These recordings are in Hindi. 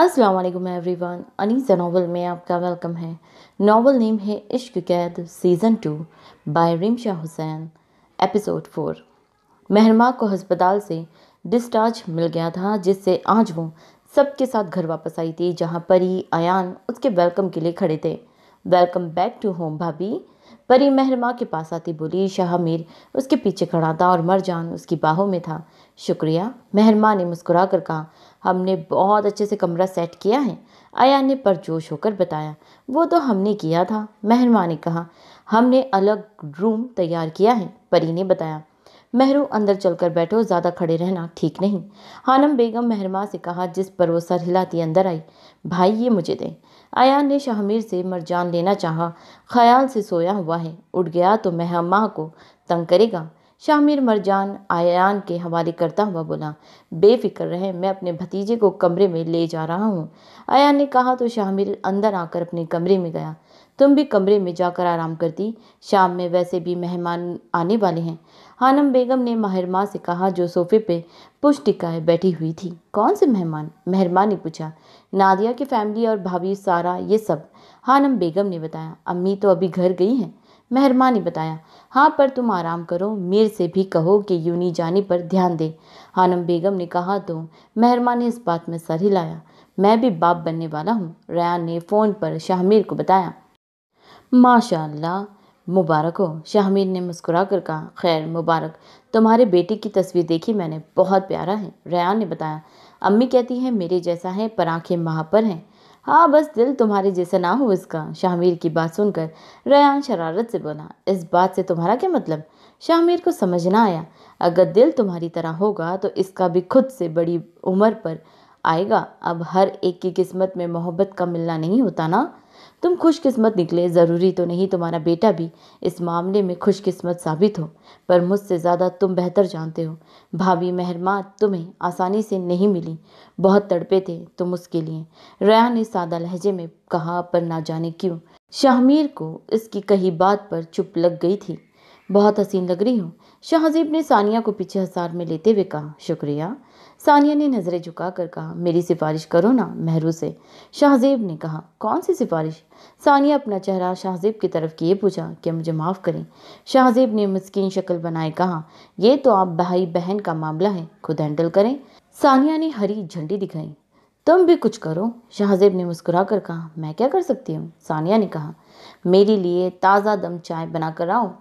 अस्सलाम वालेकुम एवरीवन अनीस नावल में आपका वेलकम है नावल नेम है Ishq Qaid season two by Rimsha Hussain episode four Mehrma को हस्पताल से डिस्चार्ज मिल गया था जिससे आज वो सबके साथ घर वापस आई थी जहाँ परी अयान उसके वेलकम के लिए खड़े थे वेलकम बैक टू होम भाभी परी महरमा के पास आती बोली शाह मीर उसके पीछे खड़ा था और मरजान उसकी बाहों में था शुक्रिया महरमा ने मुस्कुरा कर कहा हमने बहुत अच्छे से कमरा सेट किया है आया ने परजोश होकर बताया वो तो हमने किया था मेहरमा ने कहा हमने अलग रूम तैयार किया है परी ने बताया मेहरू अंदर चलकर बैठो ज़्यादा खड़े रहना ठीक नहीं हानम बेगम मेहरमा से कहा जिस पर वो सर हिलाती अंदर आई भाई ये मुझे दें आया ने शाहमीर से मरजान लेना चाहा ख्याल से सोया हुआ है उठ गया तो मेहमा को तंग करेगा शामिर मरजान आयान के हवाले करता हुआ बोला बेफिक्र रहे मैं अपने भतीजे को कमरे में ले जा रहा हूँ आयान ने कहा तो शाह अंदर आकर अपने कमरे में गया तुम भी कमरे में जाकर आराम करती शाम में वैसे भी मेहमान आने वाले हैं हानम बेगम ने माहिर माँ से कहा जो सोफे पे पुष्ट टिकाए बैठी हुई थी कौन से मेहमान मेहरमा ने पूछा नादिया की फैमिली और भाभी सारा ये सब हानम बेगम ने बताया अम्मी तो अभी घर गई हैं मेहरमा ने बताया हाँ पर तुम आराम करो मीर से भी कहो कि यूनी जाने पर ध्यान दे हानम बेगम ने कहा तो मेहरमा ने इस बात में सर हिलाया मैं भी बाप बनने वाला हूँ रयान ने फ़ोन पर शाहमीर को बताया माशा मुबारक हो शाहमीर ने मुस्कुरा कर कहा खैर मुबारक तुम्हारे बेटे की तस्वीर देखी मैंने बहुत प्यारा है रयान ने बताया अम्मी कहती हैं मेरे जैसा है पर आंखें वहाँ पर हैं हाँ बस दिल तुम्हारे जैसा ना हो इसका शाहमीर की बात सुनकर रयान शरारत से बोला इस बात से तुम्हारा क्या मतलब शाहमीर को समझ ना आया अगर दिल तुम्हारी तरह होगा तो इसका भी खुद से बड़ी उम्र पर आएगा अब हर एक की किस्मत में मोहब्बत का मिलना नहीं होता ना तुम खुशकिस्मत निकले ज़रूरी तो नहीं तुम्हारा बेटा भी इस मामले में खुशकिस्मत साबित हो पर मुझसे ज़्यादा तुम बेहतर जानते हो भाभी मेहरमा तुम्हें आसानी से नहीं मिली बहुत तड़पे थे तुम उसके लिए रया ने सादा लहजे में कहा पर ना जाने क्यों शाहमीर को इसकी कही बात पर चुप लग गई थी बहुत हसीन लग रही हूँ शाहजीब ने सानिया को पीछे हसार में लेते हुए कहा शुक्रिया सानिया ने नज़रें झुकाकर कहा मेरी सिफारिश करो ना महरू से शाहजेब ने कहा कौन सी सिफारिश सानिया अपना चेहरा शाहजेब की तरफ किए पूछा कि मुझे माफ़ करें शाहजेब ने मुस्किन शक्ल बनाए कहा यह तो आप भाई बहन का मामला है खुद हैंडल करें सानिया ने हरी झंडी दिखाई तुम भी कुछ करो शाहजेब ने मुस्कुरा कर कहा मैं क्या कर सकती हूँ सानिया ने कहा मेरे लिए ताज़ा दम चाय बनाकर आओ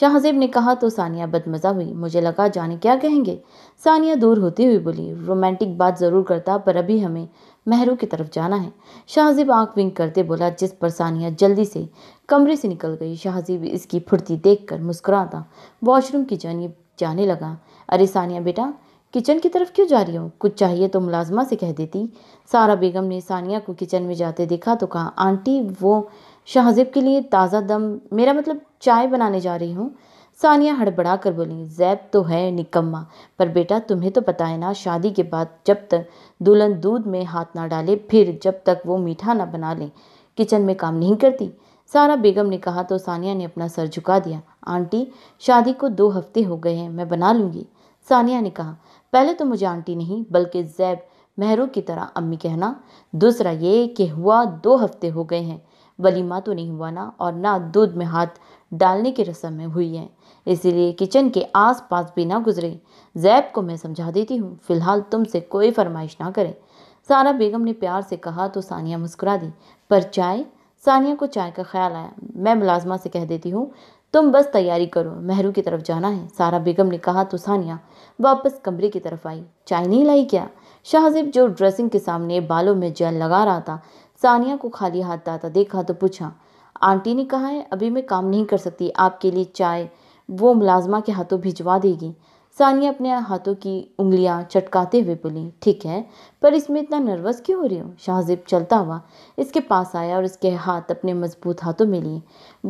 शाहजेब ने कहा तो सानिया बदमज़ा हुई मुझे लगा जाने क्या कहेंगे सानिया दूर होती हुई बोली रोमांटिक बात ज़रूर करता पर अभी हमें महरू की तरफ जाना है शाहजेब आंख विंक करते बोला जिस पर सानिया जल्दी से कमरे से निकल गई शाहजेब इसकी फुर्ती देख कर मुस्कुराता वॉशरूम की जानी जाने लगा अरे सानिया बेटा किचन की तरफ क्यों जा रही हो कुछ चाहिए तो मुलाजमा से कह देती सारा बेगम ने सानिया को किचन में जाते देखा तो कहा आंटी वो शाहज़ेब के लिए ताज़ा दम मेरा मतलब चाय बनाने जा रही हूँ सानिया हड़बड़ा कर बोली जैब तो है निकम्मा पर बेटा तुम्हें तो पता है ना शादी के बाद जब तक दुल्हन दूध में हाथ ना डाले फिर जब तक वो मीठा ना बना लें किचन में काम नहीं करती सारा बेगम ने कहा तो सानिया ने अपना सर झुका दिया आंटी शादी को दो हफ्ते हो गए हैं मैं बना लूँगी सानिया ने कहा पहले तो मुझे आंटी नहीं बल्कि जैब मेहरू की तरह अम्मी कहना दूसरा ये कि हुआ दो हफ्ते हो गए हैं वलीमा तो नहीं हुआ ना और ना दूध में हाथ डालने की रस्म में हुई है इसीलिए किचन के आस पास भी ना गुजरे जैब को मैं समझा देती हूँ फ़िलहाल तुमसे कोई फरमाइश ना करें सारा बेगम ने प्यार से कहा तो सानिया मुस्कुरा दी पर चाय सानिया को चाय का ख्याल आया मैं मुलाजमा से कह देती हूँ तुम बस तैयारी करो मेहरू की तरफ जाना है सारा बेगम ने कहा तो सानिया वापस कमरे की तरफ आई चाय नहीं लाई क्या शाहजिब जो ड्रेसिंग के सामने बालों में जेल लगा रहा था सानिया को खाली हाथ आता देखा तो पूछा आंटी ने कहा है अभी मैं काम नहीं कर सकती आपके लिए चाय वो मुलाजमा के हाथों भिजवा देगी सानिया अपने हाथों की उंगलियां चटकाते हुए बोली ठीक है पर इसमें इतना नर्वस क्यों हो रही हो शाहजेब चलता हुआ इसके पास आया और इसके हाथ अपने मजबूत हाथों में लिए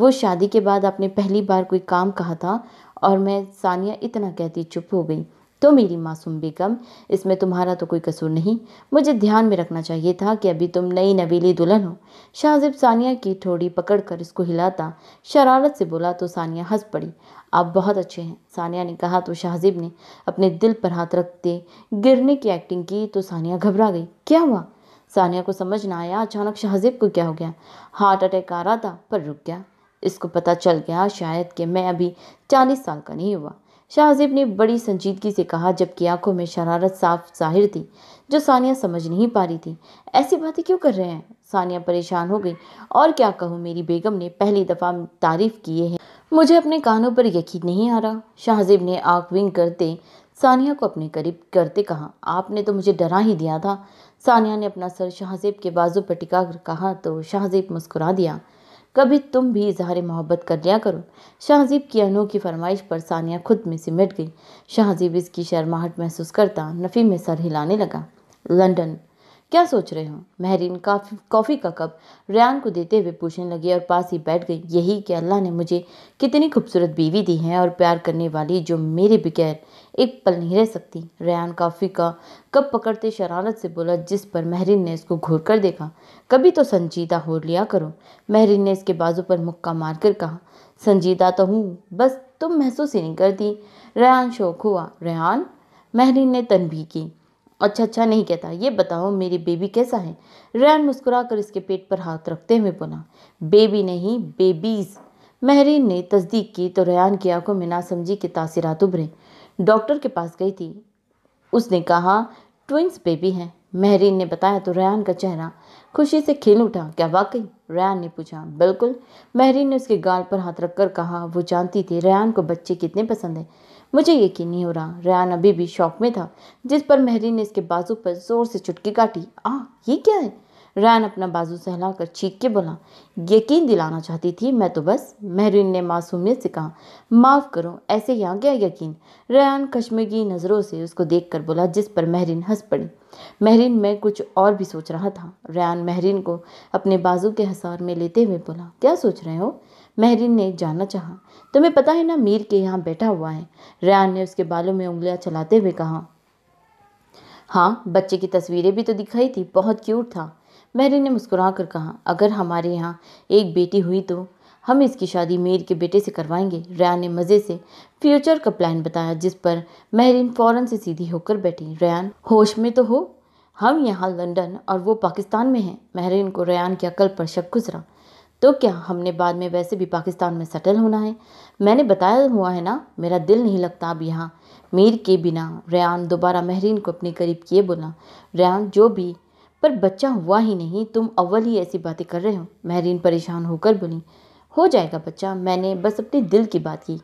वो शादी के बाद आपने पहली बार कोई काम कहा था और मैं सानिया इतना कहती चुप हो गई तो मेरी मासूम बेगम इसमें तुम्हारा तो कोई कसूर नहीं मुझे ध्यान में रखना चाहिए था कि अभी तुम नई नवीली दुल्हन हो शाहजिब सानिया की पकड़ पकड़कर इसको हिलाता शरारत से बोला तो सानिया हंस पड़ी आप बहुत अच्छे हैं सानिया ने कहा तो शाहजिब ने अपने दिल पर हाथ रखते गिरने की एक्टिंग की तो सानिया घबरा गई क्या हुआ सानिया को समझ ना आया अचानक शाहजिब को क्या हो गया हार्ट अटैक आ रहा था पर रुक गया इसको पता चल गया शायद कि मैं अभी चालीस साल का नहीं हुआ शाहजेब ने बड़ी संजीदगी से कहा जबकि आंखों में शरारत साफ जाहिर थी जो सानिया समझ नहीं पा रही थी ऐसी बातें क्यों कर रहे हैं सानिया परेशान हो गई और क्या कहूँ मेरी बेगम ने पहली दफ़ा तारीफ किए हैं मुझे अपने कानों पर यकीन नहीं आ रहा शाहजेब ने आँख विंग करते सानिया को अपने करीब करते कहा आपने तो मुझे डरा ही दिया था सानिया ने अपना सर शाहजेब के बाजू पर टिका कर कहा तो शाहजेब मुस्कुरा दिया कभी तुम भी इजहार मोहब्बत कर लिया करो शाहजीब की अनोखी फरमाइश पर सानिया खुद में सिमट गई शाहजीब इसकी शर्माहट महसूस करता नफ़ी में सर हिलाने लगा लंदन क्या सोच रहे हो महरीन काफ़ी कॉफ़ी का कप रियान को देते हुए पूछने लगी और पास ही बैठ गई यही कि अल्लाह ने मुझे कितनी खूबसूरत बीवी दी है और प्यार करने वाली जो मेरे बगैर एक पल नहीं रह सकती रेन काफ़ी का कब पकड़ते शरारत से बोला जिस पर महरीन ने इसको घूर कर देखा कभी तो संजीदा हो लिया करो महरीन ने इसके बाजू पर मुक्का मारकर कहा संजीदा तो हूँ बस तुम महसूस ही नहीं करती रयान शौक हुआ रेहान महरीन ने भी की अच्छा अच्छा नहीं कहता ये बताओ मेरी बेबी कैसा है रैन मुस्कुरा कर इसके पेट पर हाथ रखते हुए बोला बेबी नहीं बेबीज़ महरीन ने तस्दीक की तो रैन की आंखों में ना समझी के तासीरात उभरे डॉक्टर के पास गई थी उसने कहा ट्विंस बेबी हैं महरीन ने बताया तो रैन का चेहरा खुशी से खिल उठा क्या वाकई रैन ने पूछा बिल्कुल महरीन ने उसके गाल पर हाथ रखकर कहा वो जानती थी रैन को बच्चे कितने पसंद हैं मुझे यकीन नहीं हो रहा रैन अभी भी शौक में था जिस पर महरीन ने इसके बाजू पर जोर से चुटकी काटी आ ये क्या है रैन अपना बाजू सहला कर के बोला यकीन दिलाना चाहती थी मैं तो बस महरीन ने मासूमियत से कहा माफ़ करो ऐसे यहाँ गया यकीन रैन कश्मीरी नज़रों से उसको देख कर बोला जिस पर महरीन हंस पड़ी महरीन मैं कुछ और भी सोच रहा था रैन महरीन को अपने बाजू के हसार में लेते हुए बोला क्या सोच रहे हो महरीन ने जानना चाहा तुम्हें पता है ना मीर के यहाँ बैठा हुआ है रैन ने उसके बालों में उंगलियाँ चलाते हुए कहा हाँ बच्चे की तस्वीरें भी तो दिखाई थी बहुत क्यूट था मैरी ने मुस्कुरा कर कहा अगर हमारे यहाँ एक बेटी हुई तो हम इसकी शादी मेर के बेटे से करवाएंगे रयान ने मज़े से फ्यूचर का प्लान बताया जिस पर महरीन फ़ौरन से सीधी होकर बैठी रयान होश में तो हो हम यहाँ लंदन और वो पाकिस्तान में हैं महरीन को रयान की अकल पर शक गुजरा तो क्या हमने बाद में वैसे भी पाकिस्तान में सेटल होना है मैंने बताया हुआ है ना मेरा दिल नहीं लगता अब यहाँ मीर के बिना रयान दोबारा महरीन को अपने करीब किए बोला रयान जो भी पर बच्चा हुआ ही नहीं तुम अव्वल ही ऐसी बातें कर रहे हो महरीन परेशान होकर बोली हो जाएगा बच्चा मैंने बस अपने दिल की बात की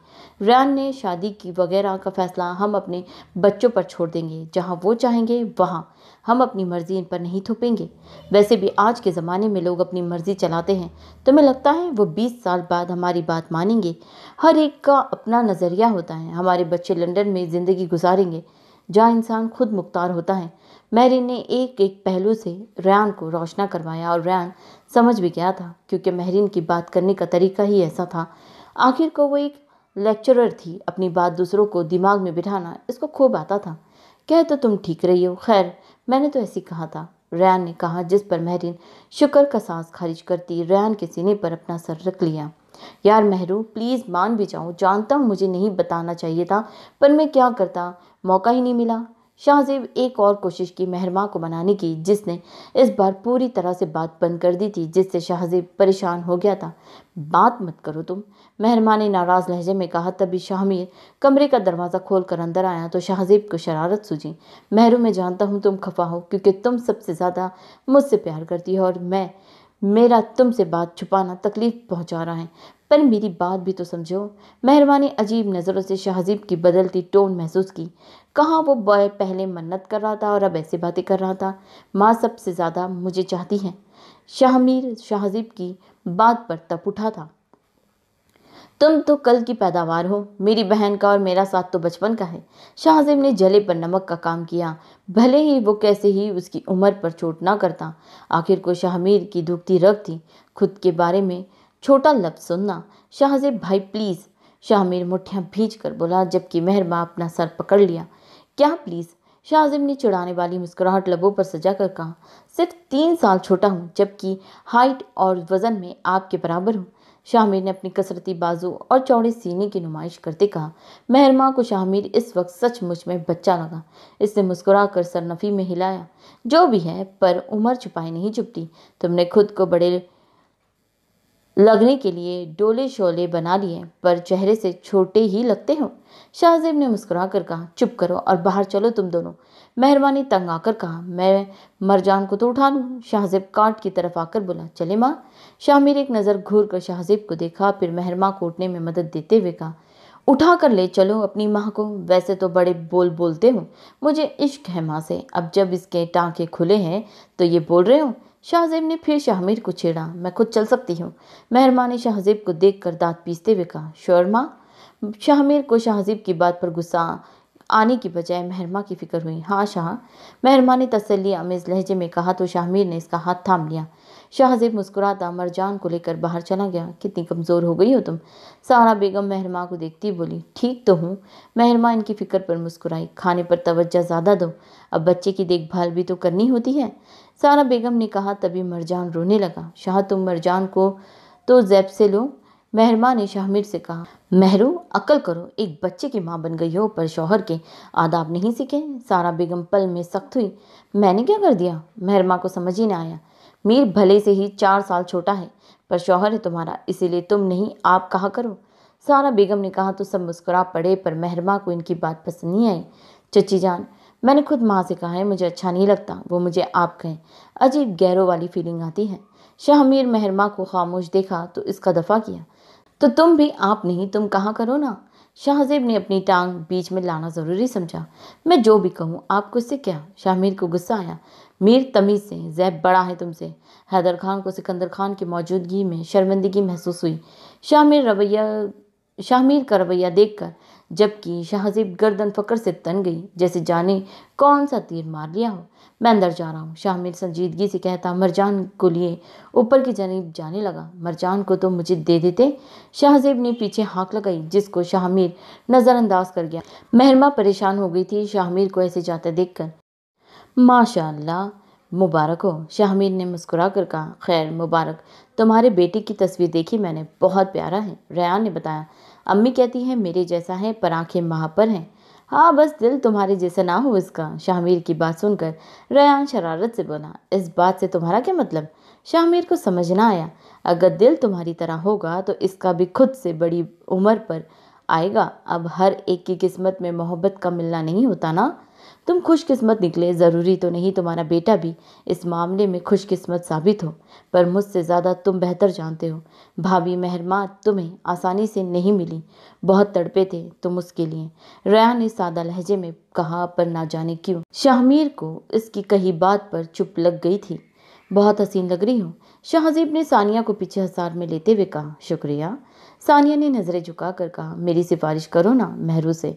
रान ने शादी की वगैरह का फैसला हम अपने बच्चों पर छोड़ देंगे जहाँ वो चाहेंगे वहाँ हम अपनी मर्ज़ी इन पर नहीं थोपेंगे वैसे भी आज के ज़माने में लोग अपनी मर्ज़ी चलाते हैं तुम्हें लगता है वो 20 साल बाद हमारी बात मानेंगे हर एक का अपना नज़रिया होता है हमारे बच्चे लंदन में ज़िंदगी गुजारेंगे जहाँ इंसान खुद मुख्तार होता है मैरी ने एक एक पहलू से रैन को रोशना करवाया और रैन समझ भी गया था क्योंकि महरीन की बात करने का तरीका ही ऐसा था आखिर को वो एक लेक्चरर थी अपनी बात दूसरों को दिमाग में बिठाना इसको खूब आता था कह तो तुम ठीक रही हो खैर मैंने तो ऐसी कहा था रैन ने कहा जिस पर महरीन शुक्र का सांस खारिज करती रैन के सीने पर अपना सर रख लिया यार मेहरू प्लीज़ मान भी जाऊँ जानता हूँ मुझे नहीं बताना चाहिए था पर मैं क्या करता मौका ही नहीं मिला शाहजेब एक और कोशिश की महरमा को मनाने की जिसने इस बार पूरी तरह से बात बंद कर दी थी जिससे शाहजेब परेशान हो गया था बात मत करो तुम महरमा ने नाराज़ लहजे में कहा तभी शाहमीर कमरे का दरवाज़ा खोल कर अंदर आया तो शाहजेब को शरारत सूझी महरू मैं जानता हूँ तुम खफा हो क्योंकि तुम सबसे ज़्यादा मुझसे प्यार करती हो और मैं मेरा तुमसे बात छुपाना तकलीफ़ पहुंचा रहा है पर मेरी बात भी तो समझो मेहरबानी ने अजीब नज़रों से शाहजीब की बदलती टोन महसूस की कहाँ वो बॉय पहले मन्नत कर रहा था और अब ऐसी बातें कर रहा था माँ सबसे ज़्यादा मुझे चाहती है शाहमीर शाहजीब की बात पर तप उठा था तुम तो कल की पैदावार हो मेरी बहन का और मेरा साथ तो बचपन का है शाहजीब ने जले पर नमक का काम किया भले ही वो कैसे ही उसकी उम्र पर चोट ना करता आखिर को शाहमीर की दुखती रग थी खुद के बारे में छोटा लफ्ज सुनना शाहजिब भाई प्लीज़ शाहमीर मुठियाँ भीज कर बोला जबकि मेहरमा अपना सर पकड़ लिया क्या प्लीज़ शाह आजम ने चुड़ाने वाली मुस्कुराहट लबों पर सजा कर कहा सिर्फ तीन साल छोटा हूँ जबकि हाइट और वज़न में आपके बराबर हूँ शाहमीर ने अपनी कसरती बाजू और चौड़े सीने की नुमाइश करते कहा मेहरमा को शाहमीर इस वक्त सचमुच में बच्चा लगा इसने मुस्कुरा कर सरनफी में हिलाया जो भी है पर उम्र छुपाई नहीं छुपती तुमने खुद को बड़े लगने के लिए डोले शोले बना लिए पर चेहरे से छोटे ही लगते हो शाहजेब ने मुस्कुरा कर कहा चुप करो और बाहर चलो तुम दोनों मेहरबानी तंग आकर कहा मैं मरजान को तो उठा लूँ शाहजेब काट की तरफ आकर बोला चले माँ शामिर एक नज़र घूर कर शाहजेब को देखा फिर मेहरमा को उठने में मदद देते हुए कहा उठा कर ले चलो अपनी माँ को वैसे तो बड़े बोल बोलते हो मुझे इश्क है माँ से अब जब इसके टाँके खुले हैं तो ये बोल रहे हो शाहजेब ने फिर शाहमीर को छेड़ा मैं खुद चल सकती हूँ मेहरमा ने शाहजेब को देख कर दांत पीसते हुए कहा शोरमा शाहमीर को शाहजेब की बात पर गुस्सा आने की बजाय मेहरमा की फिक्र हुई हाँ शाह मेहरमा ने तसली आमेज़ लहजे में कहा तो शाहमीर ने इसका हाथ थाम लिया शाहजेब मुस्कुराता मरजान को लेकर बाहर चला गया कितनी कमज़ोर हो गई हो तुम सारा बेगम महरमा को देखती बोली ठीक तो हूँ महरमा इनकी फ़िक्र पर मुस्कुराई खाने पर तोज्जह ज़्यादा दो अब बच्चे की देखभाल भी तो करनी होती है सारा बेगम ने कहा तभी मरजान रोने लगा शाह तुम मरजान को तो जैब से लो महरमा ने शाहमीर से कहा महरू अकल करो एक बच्चे की माँ बन गई हो पर शौहर के आदाब नहीं सीखे सारा बेगम पल में सख्त हुई मैंने क्या कर दिया महरमा को समझ ही ना आया मीर भले से ही चार साल छोटा है पर शौहर है तुम्हारा इसीलिए तुम नहीं आप कहा करो सारा बेगम ने कहा तो सब मुस्कुरा पड़े पर महरमा को इनकी बात पसंद नहीं आई चची जान मैंने खुद माँ से कहा है मुझे अच्छा नहीं लगता वो मुझे आप कहें अजीब गैरों वाली फीलिंग आती है शाह मीर महरमा को खामोश देखा तो इसका दफ़ा किया तो तुम भी आप नहीं तुम कहाँ करो ना शाहजेब ने अपनी टांग बीच में लाना ज़रूरी समझा मैं जो भी कहूँ आपको इससे क्या शाहमीर को गुस्सा आया मीर तमीज़ से ज़ैब बड़ा है तुमसे हैदर खान को सिकंदर खान की मौजूदगी में शर्मिंदगी महसूस हुई शाह रवैया शाह मीर का रवैया देखकर जबकि शाहजीब गर्दन फकर से तन गई जैसे जाने कौन सा तीर मार लिया हो मैं अंदर जा रहा हूँ शाहमीर संजीदगी से कहता मरजान को लिए ऊपर की जानब जाने लगा मरजान को तो मुझे दे देते शाहजेब ने पीछे हाँक लगाई जिसको शाहमीर नज़रअंदाज कर गया महरमा परेशान हो गई थी शाहमीर को ऐसे जाते देखकर माशाल्लाह मुबारक हो शाहमीर ने मुस्कुरा कर कहा खैर मुबारक तुम्हारे बेटे की तस्वीर देखी मैंने बहुत प्यारा है रयान ने बताया अम्मी कहती हैं मेरे जैसा है पर आँखें वहाँ पर हैं हाँ बस दिल तुम्हारे जैसा ना हो इसका शाहमीर की बात सुनकर रयान शरारत से बोला इस बात से तुम्हारा क्या मतलब शाहमीर को समझ ना आया अगर दिल तुम्हारी तरह होगा तो इसका भी खुद से बड़ी उम्र पर आएगा अब हर एक की किस्मत में मोहब्बत का मिलना नहीं होता ना तुम खुशकिस्मत निकले ज़रूरी तो नहीं तुम्हारा बेटा भी इस मामले में खुशकिस्मत साबित हो पर मुझसे ज़्यादा तुम बेहतर जानते हो भाभी मेहरमा तुम्हें आसानी से नहीं मिली बहुत तड़पे थे तुम उसके लिए रया ने सादा लहजे में कहा पर ना जाने क्यों शाहमीर को इसकी कही बात पर चुप लग गई थी बहुत हसीन लग रही हूँ शाहजीब ने सानिया को पीछे हसार में लेते हुए कहा शुक्रिया सानिया ने नज़रें झुकाकर कहा मेरी सिफारिश करो ना महरू से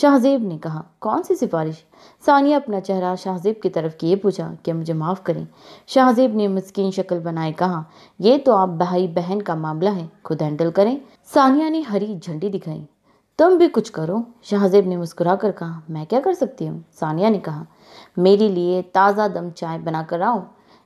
शाहजेब ने कहा कौन सी सिफारिश सानिया अपना चेहरा शाहजेब की तरफ किए पूछा कि मुझे माफ़ करें शाहजेब ने मुस्किन शक्ल बनाए कहा यह तो आप भाई बहन का मामला है खुद हैंडल करें सानिया ने हरी झंडी दिखाई तुम भी कुछ करो शाहजेब ने मुस्कुरा कर कहा मैं क्या कर सकती हूँ सानिया ने कहा मेरे लिए ताज़ा दम चाय बनाकर आओ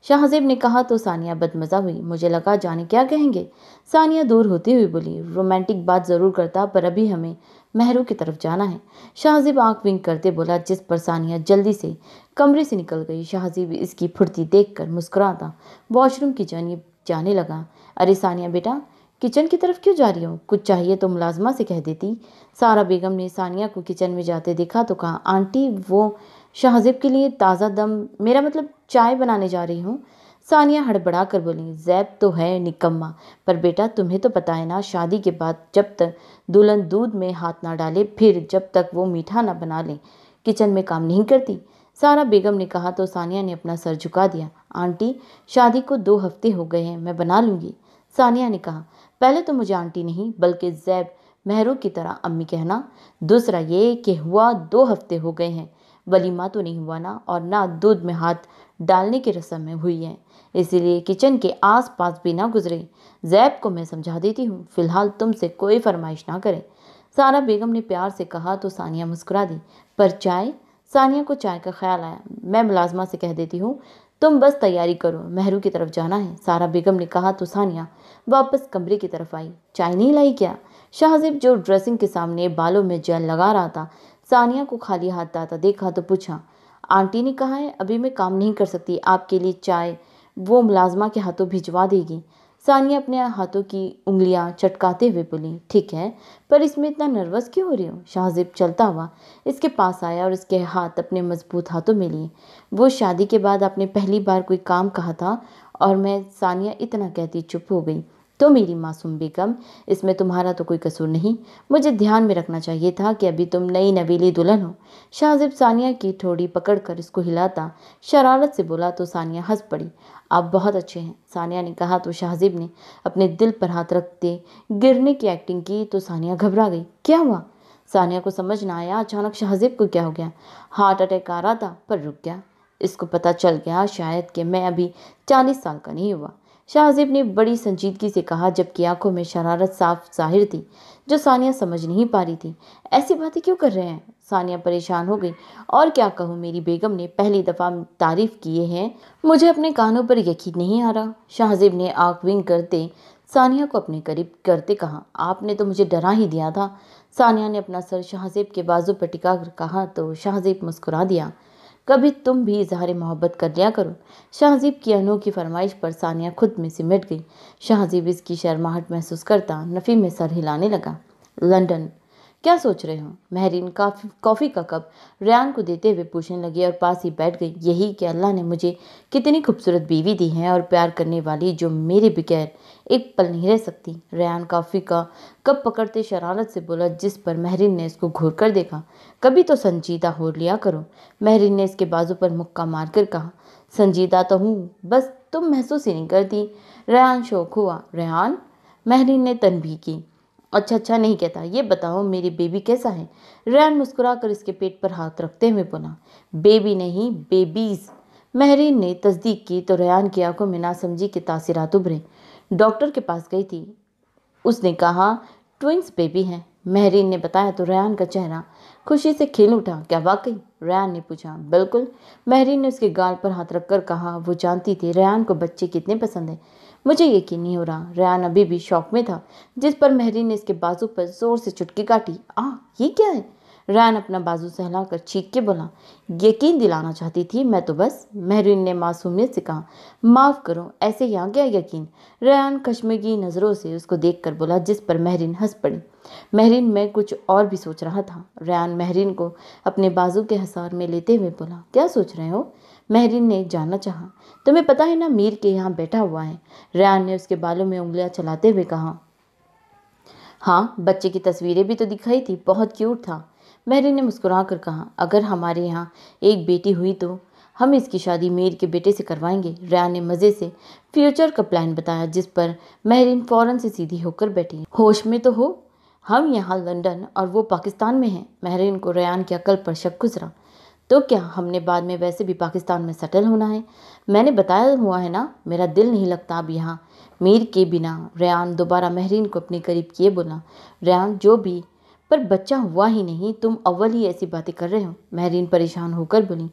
शाहजेब ने कहा तो सानिया बदमज़ा हुई मुझे लगा जाने क्या कहेंगे सानिया दूर होती हुई बोली रोमांटिक बात ज़रूर करता पर अभी हमें महरू की तरफ जाना है शाहजेब आंख विंग करते बोला जिस पर सानिया जल्दी से कमरे से निकल गई शाहजेब इसकी फुर्ती देख कर मुस्कुराता वॉशरूम की जानी जाने लगा अरे सानिया बेटा किचन की तरफ क्यों जा रही हो कुछ चाहिए तो मुलाजमा से कह देती सारा बेगम ने सानिया को किचन में जाते देखा तो कहा आंटी वो शाहज़ेब के लिए ताज़ा दम मेरा मतलब चाय बनाने जा रही हूँ सानिया हड़बड़ा कर बोली जैब तो है निकम्मा पर बेटा तुम्हें तो पता है ना शादी के बाद जब तक दुल्हन दूध में हाथ ना डाले फिर जब तक वो मीठा ना बना ले किचन में काम नहीं करती सारा बेगम ने कहा तो सानिया ने अपना सर झुका दिया आंटी शादी को दो हफ्ते हो गए हैं मैं बना लूँगी सानिया ने कहा पहले तो मुझे आंटी नहीं बल्कि जैब मेहरू की तरह अम्मी कहना दूसरा ये कि हुआ दो हफ्ते हो गए हैं वलीमा तो नहीं हुआ ना और ना दूध में हाथ डालने की रस्म में हुई है इसीलिए किचन के आस पास भी ना गुजरे जैब को मैं समझा देती हूँ फ़िलहाल तुमसे कोई फरमाइश ना करें सारा बेगम ने प्यार से कहा तो सानिया मुस्कुरा दी पर चाय सानिया को चाय का ख्याल आया मैं मुलाजमा से कह देती हूँ तुम बस तैयारी करो महरू की तरफ जाना है सारा बेगम ने कहा तो सानिया वापस कमरे की तरफ आई चाय नहीं लाई क्या शाहजेब जो ड्रेसिंग के सामने बालों में जेल लगा रहा था सानिया को खाली हाथ आता देखा तो पूछा आंटी ने कहा है अभी मैं काम नहीं कर सकती आपके लिए चाय वो मुलाजमा के हाथों भिजवा देगी सानिया अपने हाथों की उंगलियां चटकाते हुए बोली ठीक है पर इसमें इतना नर्वस क्यों हो रही हो शाहजेब चलता हुआ इसके पास आया और इसके हाथ अपने मजबूत हाथों में लिए वो शादी के बाद आपने पहली बार कोई काम कहा था और मैं सानिया इतना कहती चुप हो गई तो मेरी मासूम बेगम इसमें तुम्हारा तो कोई कसूर नहीं मुझे ध्यान में रखना चाहिए था कि अभी तुम नई नवीली दुल्हन हो शाहजिब सानिया की ठोड़ी पकड़कर इसको हिलाता शरारत से बोला तो सानिया हंस पड़ी आप बहुत अच्छे हैं सानिया ने कहा तो शाहजिब ने अपने दिल पर हाथ रखते गिरने की एक्टिंग की तो सानिया घबरा गई क्या हुआ सानिया को समझ ना आया अचानक शाहजिब को क्या हो गया हार्ट अटैक आ रहा था पर रुक गया इसको पता चल गया शायद कि मैं अभी चालीस साल का नहीं हुआ शाहजेब ने बड़ी संजीदगी से कहा जबकि आंखों में शरारत साफ जाहिर थी जो सानिया समझ नहीं पा रही थी ऐसी बातें क्यों कर रहे हैं सानिया परेशान हो गई और क्या कहूँ मेरी बेगम ने पहली दफ़ा तारीफ किए हैं मुझे अपने कानों पर यकीन नहीं आ रहा शाहजेब ने आँख विंग करते सानिया को अपने करीब करते कहा आपने तो मुझे डरा ही दिया था सानिया ने अपना सर शाहजेब के बाजू पर टिका कर कहा तो शाहजेब मुस्कुरा दिया कभी तुम भी इजहार मोहब्बत कर लिया करो शाहजीब की अनोखी फरमाइश पर सानिया खुद में सिमट गई शाहजीब इसकी शर्माहट महसूस करता नफ़ी में सर हिलाने लगा लंदन क्या सोच रहे हो महरीन काफ़ी कॉफ़ी का कप रियान को देते हुए पूछने लगी और पास ही बैठ गई यही कि अल्लाह ने मुझे कितनी खूबसूरत बीवी दी है और प्यार करने वाली जो मेरे बगैर एक पल नहीं रह सकती रियान काफ़ी का कप पकड़ते शरारत से बोला जिस पर महरीन ने इसको घूर कर देखा कभी तो संजीदा हो लिया करो महरीन ने इसके बाजू पर मुक्का मारकर कहा संजीदा तो हूँ बस तुम महसूस ही नहीं करती रेहान शौक हुआ रेहान महरीन ने तनबी की अच्छा अच्छा नहीं कहता ये बताओ मेरी बेबी कैसा है रैन मुस्कुराकर इसके पेट पर हाथ रखते हुए बोला बेबी नहीं बेबीज़ महरीन ने तस्दीक की तो रैन की आंखों में ना समझी कि तासीरात उभरे डॉक्टर के पास गई थी उसने कहा ट्विंस बेबी हैं महरीन ने बताया तो रैन का चेहरा खुशी से खिल उठा क्या वाकई रैन ने पूछा बिल्कुल महरीन ने उसके गाल पर हाथ रखकर कहा वो जानती थी रैन को बच्चे कितने पसंद हैं मुझे यकीन नहीं हो रहा रयान अभी भी शौक में था जिस पर महरी ने इसके बाजू पर जोर से चुटकी काटी आ ये क्या है रैन अपना बाजू सहला कर चीख के बोला यकीन दिलाना चाहती थी मैं तो बस महरीन ने मासूमियत से कहा माफ़ करो ऐसे यहाँ गया यकीन रैन कश्मीरी नज़रों से उसको देख कर बोला जिस पर महरीन हंस पड़ी महरीन में कुछ और भी सोच रहा था रैन महरीन को अपने बाजू के हसार में लेते हुए बोला क्या सोच रहे हो महरीन ने जानना चाहा तुम्हें पता है ना मीर के यहाँ बैठा हुआ है रेहान ने उसके बालों में उंगलियाँ चलाते हुए कहा हाँ बच्चे की तस्वीरें भी तो दिखाई थी बहुत क्यूट था महरी ने मुस्कुरा कर कहा अगर हमारे यहाँ एक बेटी हुई तो हम इसकी शादी मीर के बेटे से करवाएंगे रैन ने मज़े से फ्यूचर का प्लान बताया जिस पर महरीन फ़ौरन से सीधी होकर बैठी होश में तो हो हम यहाँ लंदन और वो पाकिस्तान में हैं महरीन को रयान की अकल पर शक गुजरा तो क्या हमने बाद में वैसे भी पाकिस्तान में सेटल होना है मैंने बताया हुआ है ना मेरा दिल नहीं लगता अब यहाँ मीर के बिना रेन दोबारा महरीन को अपने करीब किए बोला रेन जो भी पर बच्चा हुआ ही नहीं तुम अव्वल ही ऐसी बातें कर रहे हो महरीन परेशान होकर बोली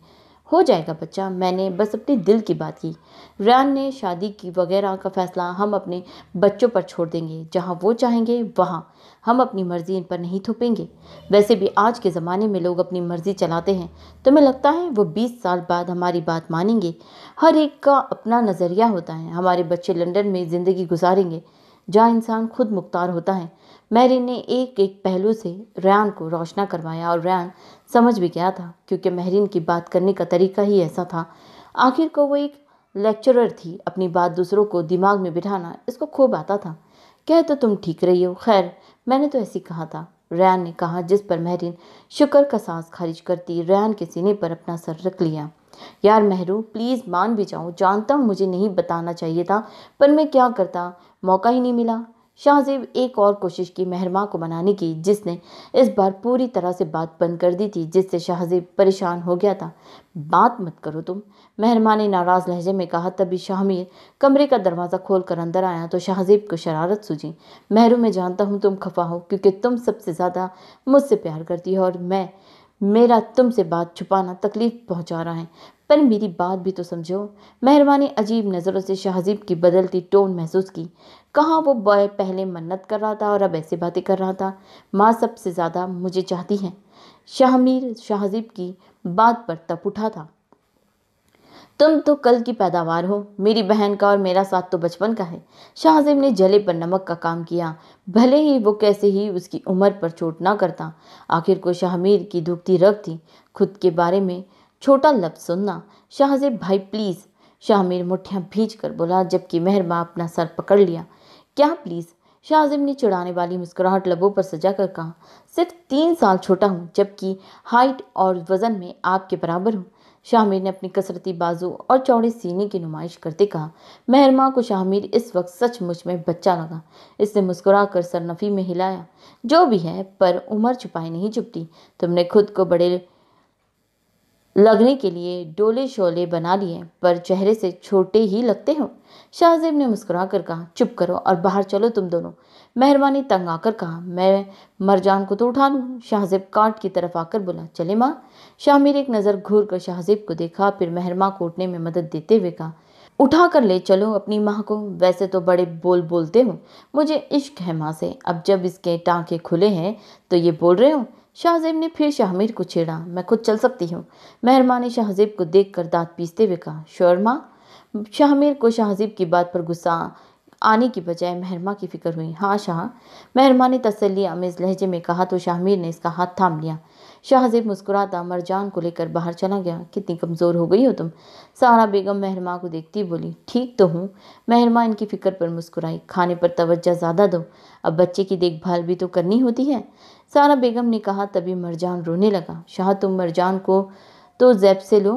हो जाएगा बच्चा मैंने बस अपने दिल की बात की रेन ने शादी की वगैरह का फैसला हम अपने बच्चों पर छोड़ देंगे जहाँ वो चाहेंगे वहाँ हम अपनी मर्ज़ी इन पर नहीं थोपेंगे वैसे भी आज के ज़माने में लोग अपनी मर्ज़ी चलाते हैं तुम्हें लगता है वो बीस साल बाद हमारी बात मानेंगे हर एक का अपना नज़रिया होता है हमारे बच्चे लंदन में ज़िंदगी गुजारेंगे जहाँ इंसान खुद मुख्तार होता है मैरी ने एक एक पहलू से रैन को रोशना करवाया और रैन समझ भी गया था क्योंकि महरीन की बात करने का तरीका ही ऐसा था आखिर को वो एक लेक्चरर थी अपनी बात दूसरों को दिमाग में बिठाना इसको खूब आता था कह तो तुम ठीक रही हो खैर मैंने तो ऐसी कहा था रैन ने कहा जिस पर महरीन शुक्र का सांस खारिज करती रैन के सीने पर अपना सर रख लिया यार मेहरू प्लीज़ मान भी जाऊँ जानता हूँ मुझे नहीं बताना चाहिए था पर मैं क्या करता मौका ही नहीं मिला शाहजेब एक और कोशिश की महरमा को मनाने की जिसने इस बार पूरी तरह से बात बंद कर दी थी जिससे शाहजेब परेशान हो गया था बात मत करो तुम महरमा ने नाराज़ लहजे में कहा तभी शाहमीर कमरे का दरवाज़ा खोल कर अंदर आया तो शाहजेब को शरारत सूझी महरू मैं जानता हूँ तुम खफा हो क्योंकि तुम सबसे ज़्यादा मुझसे प्यार करती हो और मैं मेरा तुमसे बात छुपाना तकलीफ पहुंचा रहा है पर मेरी बात भी तो समझो मेहरबानी अजीब नज़रों से शाहजीब की बदलती टोन महसूस की कहाँ वो बॉय पहले मन्नत कर रहा था और अब ऐसी बातें कर रहा था माँ सबसे ज़्यादा मुझे चाहती है शाहमीर शाहजीब की बात पर तप उठा था तुम तो कल की पैदावार हो मेरी बहन का और मेरा साथ तो बचपन का है शाहजेब ने जले पर नमक का काम किया भले ही वो कैसे ही उसकी उम्र पर चोट ना करता आखिर को शाहमीर की धुखती रग थी खुद के बारे में छोटा लफ्ज सुनना शाह भाई प्लीज़ शाहमीर मुठियाँ भीज कर बोला जबकि मेहरमा अपना सर पकड़ लिया क्या प्लीज़ शाहजिम ने चुड़ाने वाली मुस्कुराहट लबों पर सजा कर कहा सिर्फ तीन साल छोटा हूँ जबकि हाइट और वज़न में आपके बराबर हूँ शाहमीर ने अपनी कसरती बाजू और चौड़े सीने की नुमाइश करते कहा महरमा को शाहमीर इस वक्त सचमुच में बच्चा लगा इसने मुस्कुरा कर सरनफी में हिलाया जो भी है पर उम्र छुपाई नहीं चुपती तुमने खुद को बड़े लगने के लिए डोले शोले बना लिए पर चेहरे से छोटे ही लगते हो शाहजेब ने मुस्कुरा कर कहा चुप करो और बाहर चलो तुम दोनों मेहरमा ने तंग आकर कहा मैं मरजान को तो उठा लूँ शाहजेब काट की तरफ आकर बोला चले माँ शामिर एक नज़र घूर कर शाहजेब को देखा फिर महरमा को उठने में मदद देते हुए कहा उठा कर ले चलो अपनी माँ को वैसे तो बड़े बोल बोलते हो मुझे इश्क है माँ से अब जब इसके टाँके खुले हैं तो ये बोल रहे हो शाहजेब ने फिर शाहमीर को छेड़ा मैं खुद चल सकती हूँ मेहरमा ने शाहजेब को देख कर दाँत पीसते हुए कहा शोरमा शाहमीर को शाहजेब की बात पर गुस्सा आने की बजाय मेहरमा की फिक्र हुई हाँ शाह मेहरमा ने तसली अमेज लहजे में कहा तो शाहमीर ने इसका हाथ थाम लिया शाहजेब मुस्कुराता मरजान को लेकर बाहर चला गया कितनी कमज़ोर हो गई हो तुम सारा बेगम महरमा को देखती बोली ठीक तो हूँ महरमा इनकी फ़िक्र पर मुस्कुराई खाने पर तोज्जह ज़्यादा दो अब बच्चे की देखभाल भी तो करनी होती है सारा बेगम ने कहा तभी मरजान रोने लगा शाह तुम मरजान को तो जैब से लो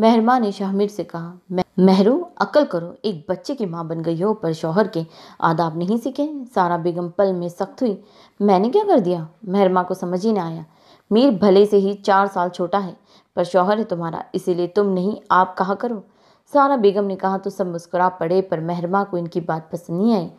महरमा ने शाहमीर से कहा महरू अकल करो एक बच्चे की माँ बन गई हो पर शौहर के आदाब नहीं सीखे सारा बेगम पल में सख्त हुई मैंने क्या कर दिया महरमा को समझ ही ना आया मीर भले से ही चार साल छोटा है पर शौहर है तुम्हारा इसीलिए तुम नहीं आप कहा करो सारा बेगम ने कहा तो सब मुस्कुरा पड़े पर महरमा को इनकी बात पसंद नहीं आई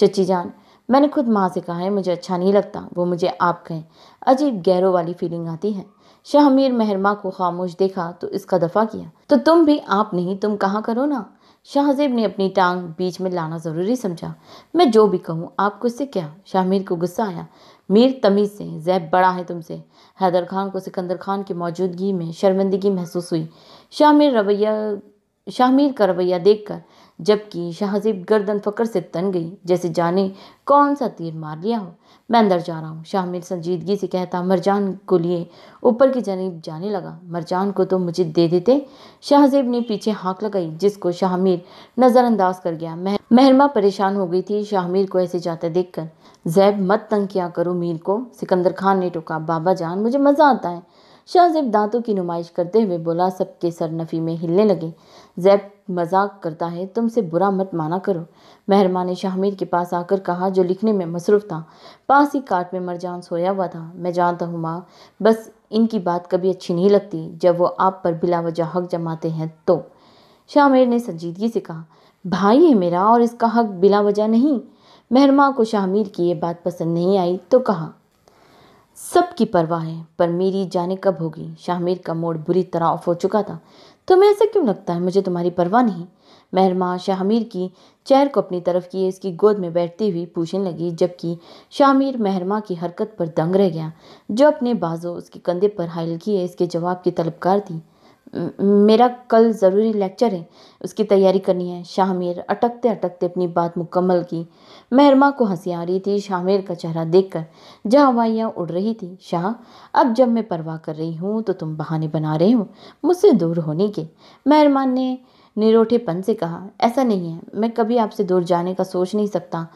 चची जान मैंने खुद माँ से कहा है मुझे अच्छा नहीं लगता वो मुझे आप कहें अजीब गैरों वाली फीलिंग आती है शाह मीर महरमा को खामोश देखा तो इसका दफा किया तो तुम भी आप नहीं तुम कहाँ करो ना शाहजेब ने अपनी टांग बीच में लाना ज़रूरी समझा मैं जो भी कहूँ आपको इससे क्या शाहमीर को गुस्सा आया मीर तमीज़ से ज़ैब बड़ा है तुमसे हैदर खान को सिकंदर खान की मौजूदगी में शर्मिंदगी महसूस हुई शाहमीर रवैया शाहमीर का रवैया देखकर जबकि शाहजीब गर्दन फकर से तन गई जैसे जाने कौन सा तीर मार लिया हो मैं अंदर जा रहा हूँ शाहमीर संजीदगी से कहता मरजान को लिए ऊपर की जानब जाने लगा मरजान को तो मुझे दे देते शाहजेब ने पीछे हाँक लगाई जिसको शाहमीर नज़रअंदाज कर गया महरमा परेशान हो गई थी शाहमीर को ऐसे जाते देखकर जैब मत तंग किया करो मीर को सिकंदर खान ने टोका बाबा जान मुझे मज़ा आता है शाह जैब दांतों की नुमाइश करते हुए बोला सबके सर नफ़ी में हिलने लगे जैब मजाक करता है तुमसे बुरा मत माना करो मेहरमा ने शाहमीर के पास आकर कहा जो लिखने में मसरूफ़ था पास ही काट में मरजान सोया हुआ था मैं जानता हूँ माँ बस इनकी बात कभी अच्छी नहीं लगती जब वो आप पर बिला वजह हक जमाते हैं तो शाहमीर ने संजीदगी से कहा भाई है मेरा और इसका हक बिला वजह नहीं महरमा को शाहमीर की ये बात पसंद नहीं आई तो कहा सब की परवाह है पर मेरी जाने कब होगी शाहमीर का मोड़ बुरी तरह ऑफ हो चुका था तुम्हें ऐसा क्यों लगता है मुझे तुम्हारी परवाह नहीं महरमा शाहमीर की चेहर को अपनी तरफ किए इसकी गोद में बैठती हुई पूछने लगी जबकि शाहमीर महरमा की हरकत पर दंग रह गया जो अपने बाजों उसके कंधे पर हायल किए इसके जवाब की तलबकार थी मेरा कल ज़रूरी लेक्चर है उसकी तैयारी करनी है शाहमीर अटकते अटकते अपनी बात मुकम्मल की महरमा को हंसी आ रही थी शाहमीर का चेहरा देखकर जहाँ हवाइयाँ उड़ रही थी शाह अब जब मैं परवाह कर रही हूँ तो तुम बहाने बना रहे हो मुझसे दूर होने के महरमा ने निरोठेपन से कहा ऐसा नहीं है मैं कभी आपसे दूर जाने का सोच नहीं सकता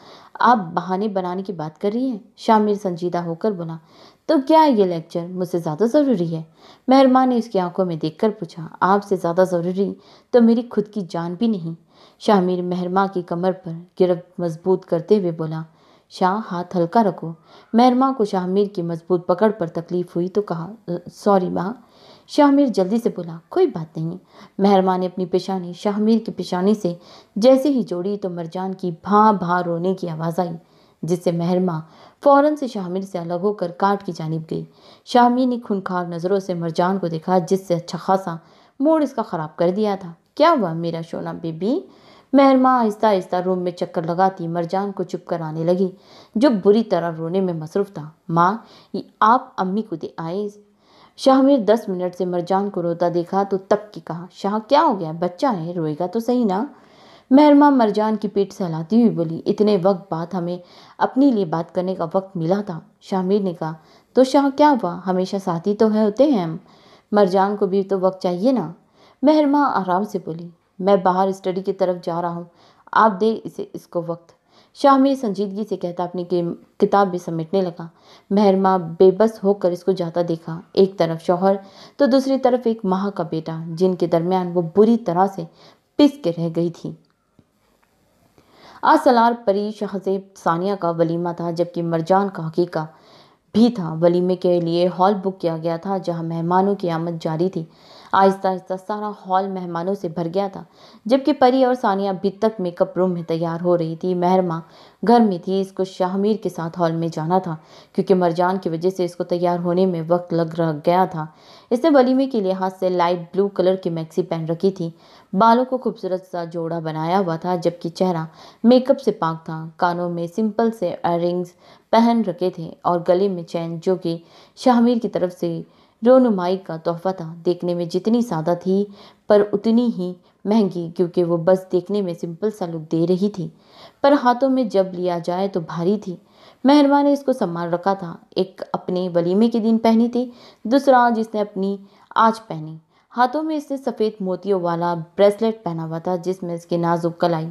आप बहाने बनाने की बात कर रही हैं शामिर संजीदा होकर बोला तो क्या ये लेक्चर मुझसे ज़्यादा ज़रूरी है मेहरमान ने उसकी आंखों में देखकर पूछा आपसे ज़्यादा ज़रूरी तो मेरी खुद की जान भी नहीं शाहमीर मेहरमा की कमर पर गिरफ्त मजबूत करते हुए बोला शाह हाथ हल्का रखो मेहरमा को शाहमीर की मजबूत पकड़ पर तकलीफ हुई तो कहा सॉरी माँ शाहमीर जल्दी से बोला कोई बात नहीं मेहरमा ने अपनी पेशानी शाहमीर की पेशानी से जैसे ही जोड़ी तो मरजान की भा भा रोने की आवाज़ आई जिससे महरमा फ़ौरन से शाहमीर से अलग होकर काट की जानब गई शाहमीर ने खूनखार नज़रों से मरजान को देखा जिससे अच्छा खासा मूड इसका ख़राब कर दिया था क्या हुआ मेरा शोना बेबी महरमा आहिस्ता आहिस्ता रूम में चक्कर लगाती मरजान को चुप कर आने लगी जो बुरी तरह रोने में मसरूफ़ था माँ आप अम्मी को दे आए शाहमीर दस मिनट से मरजान को रोता देखा तो तब की कहा शाह क्या हो गया बच्चा है रोएगा तो सही ना महरमा मरजान की पीठ सहलाती हुई बोली इतने वक्त बाद हमें अपने लिए बात करने का वक्त मिला था शाहमीर ने कहा तो शाह क्या हुआ हमेशा साथी तो है होते हैं हम मरजान को भी तो वक्त चाहिए ना मेहरमा आराम से बोली मैं बाहर स्टडी की तरफ जा रहा हूँ आप दे इसे इसको वक्त शाहमीर संजीदगी से कहता अपनी किताब भी समेटने लगा मेहरमा बेबस होकर इसको जाता देखा एक तरफ शौहर तो दूसरी तरफ एक माह का बेटा जिनके दरमियान वो बुरी तरह से पिस के रह गई थी आज सलार परी शाहजेब सानिया का वलीमा था जबकि मरजान का हकीक़ा भी था वलीमे के लिए हॉल बुक किया गया था जहां मेहमानों की आमद जारी थी आहिस्ता आहिस्ता सारा हॉल मेहमानों से भर गया था जबकि परी और सानिया अभी तक मेकअप रूम में तैयार हो रही थी मेहरमा घर में थी इसको शाहमीर के साथ हॉल में जाना था क्योंकि मरजान की वजह से इसको तैयार होने में वक्त लग रह गया था इसने वलीमे के लिहाज से लाइट ब्लू कलर की मैक्सी पहन रखी थी बालों को खूबसूरत सा जोड़ा बनाया हुआ था जबकि चेहरा मेकअप से पाक था कानों में सिंपल से एयरिंग्स पहन रखे थे और गले में चैन जो कि शाहमीर की तरफ से रोनुमाई का तोहफा था देखने में जितनी सादा थी पर उतनी ही महंगी क्योंकि वो बस देखने में सिंपल सा लुक दे रही थी पर हाथों में जब लिया जाए तो भारी थी मेहरमा ने इसको संभाल रखा था एक अपने वलीमे के दिन पहनी थी दूसरा जिसने अपनी आज पहनी हाथों में इसने सफ़ेद मोतियों वाला ब्रेसलेट पहना हुआ था जिसमें इसकी नाजुक कलाई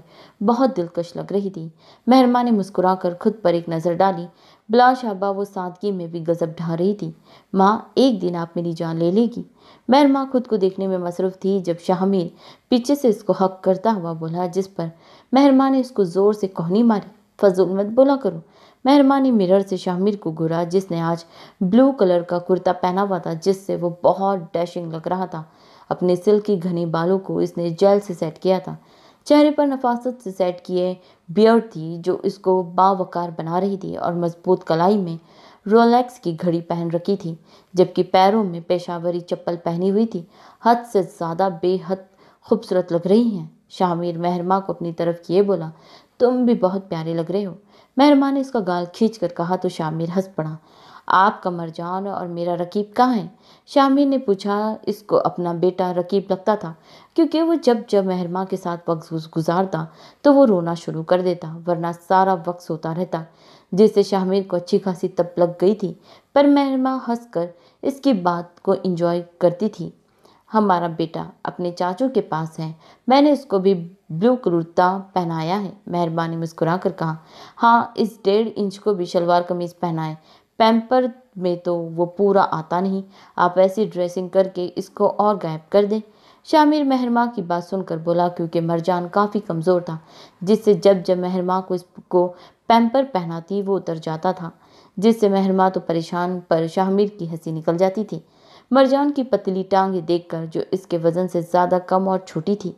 बहुत दिलकश लग रही थी मेहरमा ने मुस्कुरा खुद पर एक नज़र डाली बिलाशाबा वो सादगी में भी गजब ढा रही थी माँ एक दिन आप मेरी जान ले लेगी मैर माँ खुद को देखने में मसरूफ थी जब शाहमीर पीछे से इसको हक करता हुआ बोला जिस पर मेहरमा ने उसको ज़ोर से कोहनी मारी फजूल मत बोला करो मेहरमा ने मिरर से शाहमीर को घुरा जिसने आज ब्लू कलर का कुर्ता पहना हुआ था जिससे वो बहुत डैशिंग लग रहा था अपने सिल्क की घने बालों को इसने जेल से सेट किया था चेहरे पर नफासत से सेट किए बियर्ड थी जो इसको बावकार बना रही थी और मजबूत कलाई में रोलेक्स की घड़ी पहन रखी थी जबकि पैरों में पेशावरी चप्पल पहनी हुई थी हद से ज़्यादा बेहद खूबसूरत लग रही हैं शामिर महरमा को अपनी तरफ किए बोला तुम भी बहुत प्यारे लग रहे हो महरमा ने उसका गाल खींच कर कहा तो शामिर हंस पड़ा आपका मरजान और मेरा रकीब कहाँ है शामिर ने पूछा इसको अपना बेटा रकीब लगता था क्योंकि वो जब जब महरमा के साथ वक्त गुजारता तो वो रोना शुरू कर देता वरना सारा वक्त सोता रहता जिससे शाहमीर को अच्छी खासी तप लग गई थी पर महरमा हंस कर इसकी बात को इंजॉय करती थी हमारा बेटा अपने चाचू के पास है मैंने उसको भी ब्लू कुर्ता पहनाया है मेहरबा ने मुस्कुरा कर कहा हाँ इस डेढ़ इंच को भी शलवार कमीज पहनाए पैम्पर में तो वो पूरा आता नहीं आप ऐसी ड्रेसिंग करके इसको और गायब कर दें शामिर महरमा की बात सुनकर बोला क्योंकि मरजान काफ़ी कमज़ोर था जिससे जब जब महरमा को इसको पैम्पर पहनाती वो उतर जाता था जिससे महरमा तो परेशान पर शामिर की हंसी निकल जाती थी मरजान की पतली टांगें देखकर जो इसके वज़न से ज़्यादा कम और छोटी थी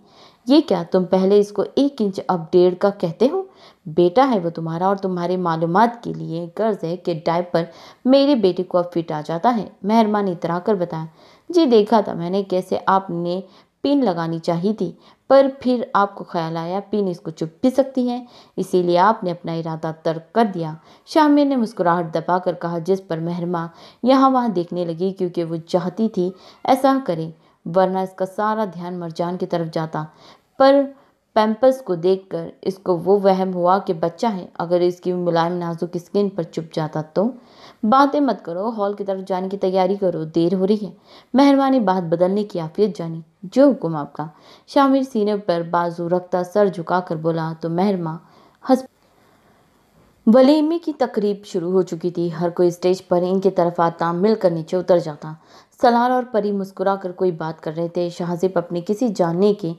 ये क्या तुम पहले इसको एक इंच अब डेढ़ का कहते हो बेटा है वो तुम्हारा और तुम्हारे मालूम के लिए गर्ज है कि डायपर मेरे बेटे को अब फिट आ जाता है मेहरमा ने इतरा कर बताया जी देखा था मैंने कैसे आपने पिन लगानी चाहिए थी पर फिर आपको ख्याल आया पिन इसको चुप भी सकती है इसीलिए आपने अपना इरादा तर्क कर दिया शामिर ने मुस्कुराहट दबाकर कहा जिस पर मेहरमा यहाँ वहाँ देखने लगी क्योंकि वो चाहती थी ऐसा करे वरना इसका सारा ध्यान मरजान की तरफ जाता पर पैम्पस को देखकर इसको वो वहम हुआ कि बच्चा है अगर इसकी मुलायम नाजुक स्किन पर चुप जाता तो बातें मत करो हॉल की तरफ जाने की तैयारी करो देर हो रही है मेहरबानी बात बदलने की आफियत जानी जो हुक्म आपका शामिर सीने पर बाजू रखता सर झुकाकर बोला तो मेहरमा हंस वलीमे की तकरीब शुरू हो चुकी थी हर कोई स्टेज पर इनके तरफ आता मिलकर नीचे उतर जाता सलार और परी मुस्कुरा कर कोई बात कर रहे थे शाहजिब अपने किसी जानने के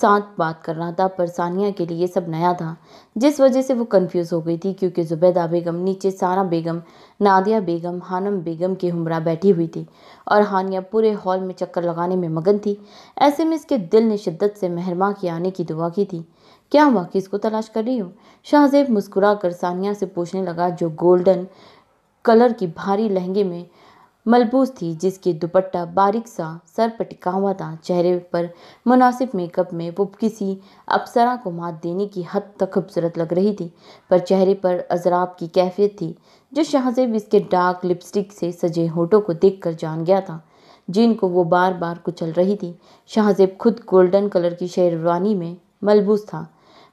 साथ बात कर रहा था पर सानिया के लिए सब नया था जिस वजह से वो कंफ्यूज हो गई थी क्योंकि जुबैदा बेगम नीचे सारा बेगम नादिया बेगम हानम बेगम के हमरा बैठी हुई थी और हानिया पूरे हॉल में चक्कर लगाने में मगन थी ऐसे में इसके दिल ने शिद्दत से महरमा के आने की दुआ की थी क्या हुआ कि इसको तलाश कर रही हो शाहजेब मुस्कुरा कर सानिया से पूछने लगा जो गोल्डन कलर की भारी लहंगे में मलबूस थी जिसके दुपट्टा बारीक सा सर पर टिका हुआ था चेहरे पर मुनासिब मेकअप में वो किसी अप्सरा को मात देने की हद तक खूबसूरत लग रही थी पर चेहरे पर अजराब की कैफियत थी जो शाहजेब इसके डार्क लिपस्टिक से सजे होठों को देखकर जान गया था जिनको वो बार बार कुचल रही थी शाहजेब खुद गोल्डन कलर की शेरवानी में मलबूस था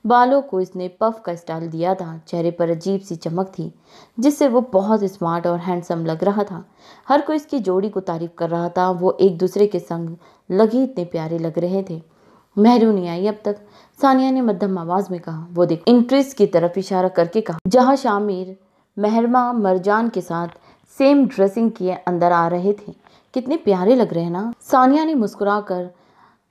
बालों को इसने पफ का स्टाइल दिया था चेहरे पर अजीब सी चमक थी जिससे वो बहुत स्मार्ट और हैंडसम लग रहा था हर कोई इसकी जोड़ी को तारीफ कर रहा था वो एक दूसरे के संग लगे इतने प्यारे लग रहे थे मेहरू नहीं आई अब तक सानिया ने मध्यम आवाज़ में कहा वो देख इंट्रेस की तरफ इशारा करके कहा जहाँ शामिर महरमा मरजान के साथ सेम ड्रेसिंग किए अंदर आ रहे थे कितने प्यारे लग रहे हैं ना सानिया ने कर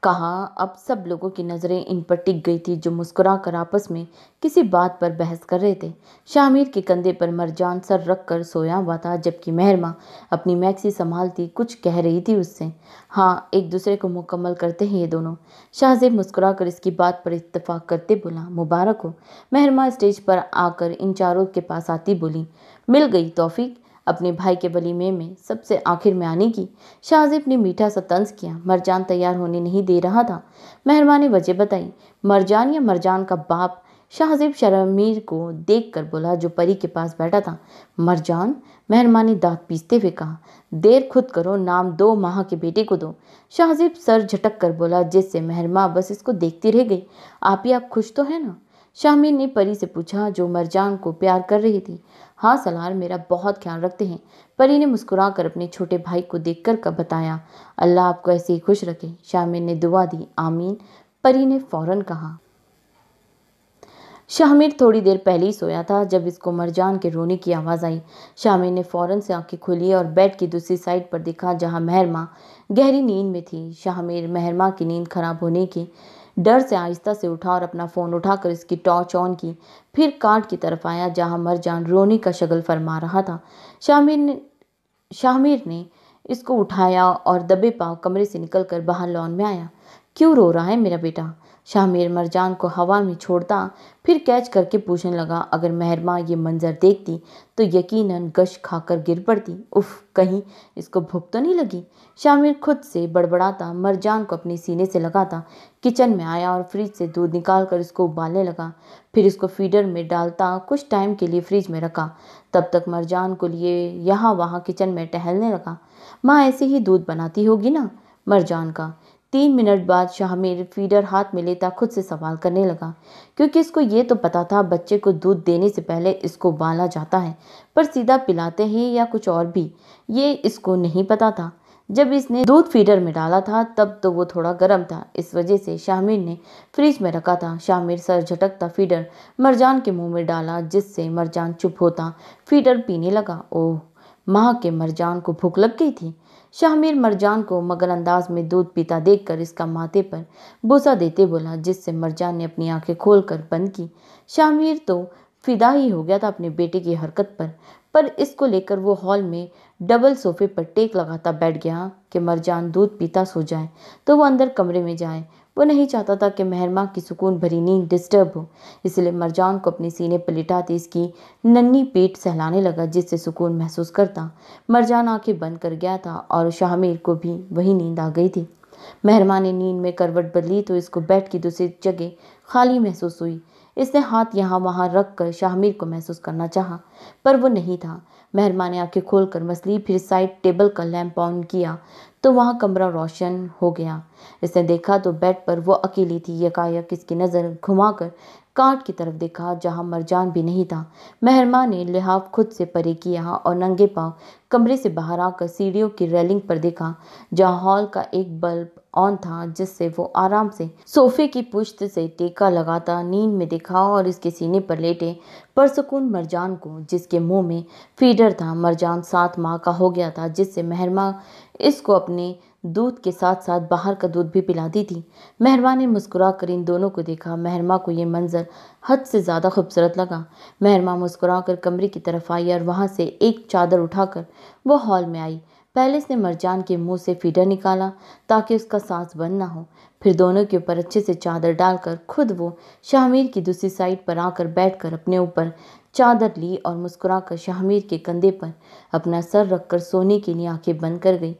कहा अब सब लोगों की नज़रें इन पर टिक गई थी जो मुस्कुरा कर आपस में किसी बात पर बहस कर रहे थे शामिर के कंधे पर मरजान सर रख कर सोया हुआ था जबकि मेहरमा अपनी मैक्सी संभालती कुछ कह रही थी उससे हाँ एक दूसरे को मुकम्मल करते हैं ये दोनों शाहजेब मुस्कुरा कर इसकी बात पर इतफाक़ करते बोला मुबारक हो मेहरमा स्टेज पर आकर इन चारों के पास आती बोली मिल गई तोफ़ी अपने भाई के वलीमे में सबसे आखिर में आने की शाहजेब ने मीठा सा तंज किया मरजान तैयार होने नहीं दे रहा था मेहरबान ने वजह बताई मरजान या मरजान का बाप शाहजेब शर्मीर को देख कर बोला जो परी के पास बैठा था मरजान मेहरमा ने दांत पीसते हुए कहा देर खुद करो नाम दो माह के बेटे को दो शाहजेब सर झटक कर बोला जिससे मेहरमा बस इसको देखती रह गई आप ही आप खुश तो है ना शाहमीर ने परी से पूछा जो मरजान को प्यार कर रही थी हाँ सलार मेरा बहुत ख्याल रखते हैं परी ने मुस्कुराकर अपने छोटे भाई को देखकर कर बताया अल्लाह आपको ऐसे ही खुश रखे शामिर ने दुआ दी आमीन परी ने फौरन कहा शामिर थोड़ी देर पहले ही सोया था जब इसको मरजान के रोने की आवाज़ आई शामिर ने फ़ौरन से आंखें खोली और बेड की दूसरी साइड पर देखा जहां महरमा गहरी नींद में थी शामिर महरमा की नींद खराब होने की डर से आहिस्ता से उठा और अपना फ़ोन उठाकर इसकी टॉर्च ऑन की फिर कार्ड की तरफ आया जहां मरजान रोनी का शगल फरमा रहा था शामिर ने शामिर ने इसको उठाया और दबे पाँव कमरे से निकल बाहर लॉन में आया क्यों रो रहा है मेरा बेटा शामिर मरजान को हवा में छोड़ता फिर कैच करके पूछने लगा अगर मेहरमा ये मंज़र देखती तो यकीनन गश खाकर गिर पड़ती उफ कहीं इसको भूख तो नहीं लगी शामिर खुद से बड़बड़ाता मरजान को अपने सीने से लगाता किचन में आया और फ्रिज से दूध निकाल कर इसको उबालने लगा फिर इसको फीडर में डालता कुछ टाइम के लिए फ्रिज में रखा तब तक मरजान को लिए यहाँ वहाँ किचन में टहलने लगा माँ ऐसे ही दूध बनाती होगी ना मरजान का तीन मिनट बाद शाहमीर फीडर हाथ में लेता खुद से सवाल करने लगा क्योंकि इसको ये तो पता था बच्चे को दूध देने से पहले इसको उबाला जाता है पर सीधा पिलाते हैं या कुछ और भी ये इसको नहीं पता था जब इसने दूध फीडर में डाला था तब तो वो थोड़ा गर्म था इस वजह से शाहमीर ने फ्रिज में रखा था शाहमीर सर झटकता फीडर मरजान के मुंह में डाला जिससे मरजान चुप होता फीडर पीने लगा ओह माँ के मरजान को भूख लग गई थी शाहमीर मरजान को मगर अंदाज में दूध पीता देखकर इसका माथे पर बोसा देते बोला जिससे मरजान ने अपनी आंखें खोलकर बंद की शाहमीर तो फिदा ही हो गया था अपने बेटे की हरकत पर पर इसको लेकर वो हॉल में डबल सोफे पर टेक लगाता बैठ गया कि मरजान दूध पीता सो जाए तो वो अंदर कमरे में जाए वो नहीं चाहता था कि महरमा की सुकून भरी नींद डिस्टर्ब हो इसलिए मरजान को अपने सीने पर लिटाते इसकी नन्ही पेट सहलाने लगा जिससे सुकून महसूस करता मरजान आंखें बंद कर गया था और शाहमीर को भी वही नींद आ गई थी महरमा ने नींद में करवट बदली तो इसको बेड की दूसरी जगह खाली महसूस हुई इसने हाथ यहाँ वहाँ रख कर शाहमीर को महसूस करना चाहा पर वो नहीं था मेहरमान ने खोल कर मछली फिर साइड टेबल का लैंप ऑन किया तो वहाँ कमरा रोशन हो गया इसने देखा तो बेड पर वो अकेली थी यकायक इसकी नज़र घुमाकर काट की तरफ देखा जहाँ मरजान भी नहीं था मेहरमा ने लिहाफ खुद से परे किया और नंगे पांव कमरे से बाहर आकर सीढ़ियों की रेलिंग पर देखा जहाँ हॉल का एक बल्ब ऑन था जिससे वो आराम से सोफे की पुश्त से टेका लगाता नींद में दिखा और इसके सीने पर लेटे परसकून मरजान को जिसके मुंह में फीडर था मरजान सात माह का हो गया था जिससे महरमा इसको अपने दूध के साथ साथ बाहर का दूध भी पिलाती थी महरमा ने मुस्कुरा कर इन दोनों को देखा महरमा को ये मंज़र हद से ज़्यादा खूबसूरत लगा महरमा मुस्कुरा कर कमरे की तरफ आई और वहाँ से एक चादर उठाकर वो हॉल में आई पहले इसने मरजान के मुंह से फीडर निकाला ताकि उसका सांस बंद ना हो फिर दोनों के ऊपर अच्छे से चादर डालकर खुद वो शाहमीर की दूसरी साइड पर आकर बैठकर अपने ऊपर चादर ली और मुस्कुराकर शाहमीर के कंधे पर अपना सर रखकर सोने के लिए आंखें बंद कर गई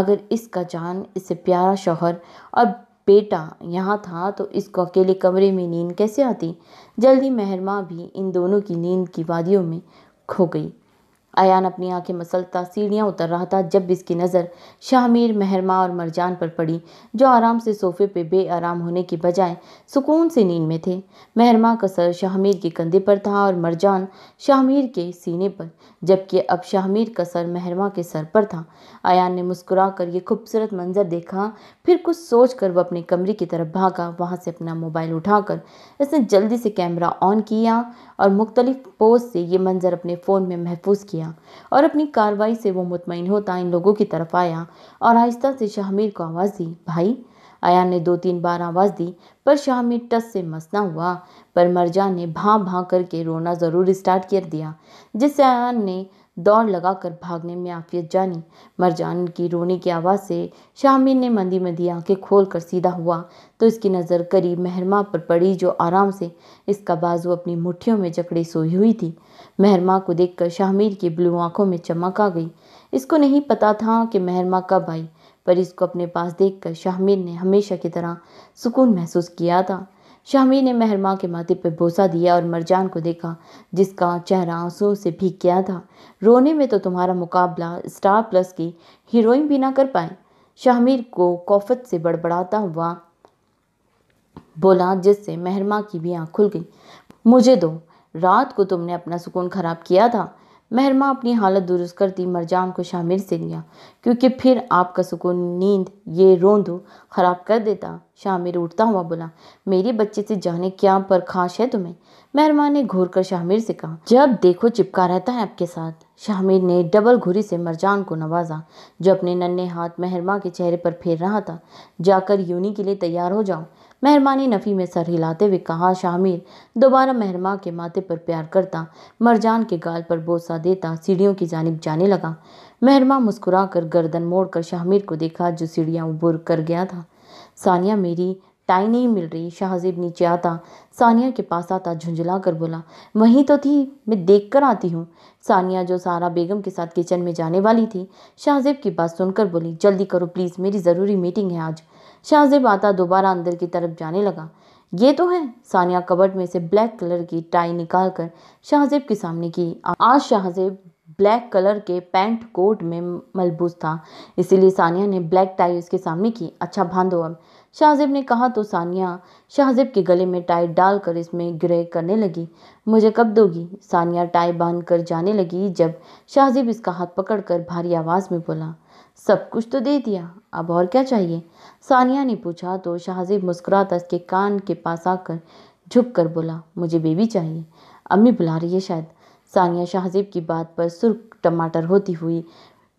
अगर इसका जान इससे प्यारा शौहर और बेटा यहाँ था तो इसको अकेले कमरे में नींद कैसे आती जल्दी मेहरमा भी इन दोनों की नींद की वादियों में खो गई अयान अपनी आंखें मसलता सीढ़ियाँ उतर रहा था जब इसकी नज़र शाहमीर महरमा और मरजान पर पड़ी जो आराम से सोफे पे आराम होने की बजाय सुकून से नींद में थे महरमा का सर शाहमीर के कंधे पर था और मरजान शाहमीर के सीने पर जबकि अब शाहमीर का सर महरमा के सर पर था अयान ने मुस्कुरा कर ये खूबसूरत मंजर देखा फिर कुछ सोच कर वह अपने कमरे की तरफ भागा वहाँ से अपना मोबाइल उठाकर इसने जल्दी से कैमरा ऑन किया और मुख्तलिफ पोज से ये मंज़र अपने फ़ोन में महफूज किया आया और अपनी कार्रवाई से वो मुतमिन होता इन लोगों की तरफ आया और आहिस्ता से शाहमीर को आवाज़ दी भाई अयान ने दो तीन बार आवाज़ दी पर शाहमीर टस से मसना हुआ पर मरजा ने भाँ भाँ करके रोना ज़रूर स्टार्ट कर दिया जिससे अयान ने दौड़ लगाकर भागने में आफियत जानी मरजान की रोने की आवाज़ से शामिन ने मंदी मंदी आंखें खोल कर सीधा हुआ तो इसकी नज़र करीब महरमा पर पड़ी जो आराम से इसका बाजू अपनी मुठ्ठियों में जकड़े सोई हुई थी महरमा को देखकर शामिर की ब्लू आंखों में चमक आ गई इसको नहीं पता था कि महरमा कब आई पर इसको अपने पास देखकर शाहमीर ने हमेशा की तरह सुकून महसूस किया था शामी ने महरमा के माथे पर बोसा दिया और मरजान को देखा जिसका चेहरा आंसू से भीग गया था रोने में तो तुम्हारा मुकाबला स्टार प्लस की हीरोइन भी ना कर पाए शाहमीर को कौफत से बड़बड़ाता हुआ बोला जिससे महरमा की भी आँख खुल गई मुझे दो रात को तुमने अपना सुकून खराब किया था महरमा अपनी हालत दुरुस्त करती मरजान को शामिर से लिया क्योंकि फिर आपका सुकून नींद ये रोंदो ख़राब कर देता शामिर उठता हुआ बोला मेरे बच्चे से जाने क्या पर खाश है तुम्हें महरमा ने घूर कर शामिर से कहा जब देखो चिपका रहता है आपके साथ शामिर ने डबल घुरी से मरजान को नवाजा जो अपने नन्हे हाथ महरमा के चेहरे पर फेर रहा था जाकर यूनी के लिए तैयार हो जाओ महरमा ने नफ़ी में सर हिलाते हुए कहा शामिर दोबारा महरमा के माथे पर प्यार करता मरजान के गाल पर बोसा देता सीढ़ियों की जानब जाने लगा महरमा मुस्कुरा कर गर्दन मोड़ कर शामिर को देखा जो सीढ़ियाँ उबुर कर गया था सानिया मेरी टाई नहीं मिल रही शाहजेब नीचे आता सानिया के पास आता झुंझला कर बोला वहीं तो थी मैं देख कर आती हूँ सानिया जो सारा बेगम के साथ किचन में जाने वाली थी शाहजेब की बात सुनकर बोली जल्दी करो प्लीज़ मेरी ज़रूरी मीटिंग है आज शाहजेब आता दोबारा अंदर की तरफ जाने लगा ये तो है सानिया कबर्ड में से ब्लैक कलर की टाई निकाल कर शाहजेब के सामने की आज शाहजेब ब्लैक कलर के पैंट कोट में मलबूस था इसीलिए सानिया ने ब्लैक टाई उसके सामने की अच्छा बांधो अब शाहजेब ने कहा तो सानिया शाहजेब के गले में टाई डालकर इसमें ग्रे करने लगी मुझे कब दोगी सानिया टाई बांध कर जाने लगी जब शाहजेब इसका हाथ पकड़कर भारी आवाज़ में बोला सब कुछ तो दे दिया अब और क्या चाहिए सानिया ने पूछा तो शाहजेब मुस्कुरा तस के कान के पास आकर झुक कर बोला मुझे बेबी चाहिए अम्मी बुला रही है शायद सानिया शाहजेब की बात पर सुर्ख टमाटर होती हुई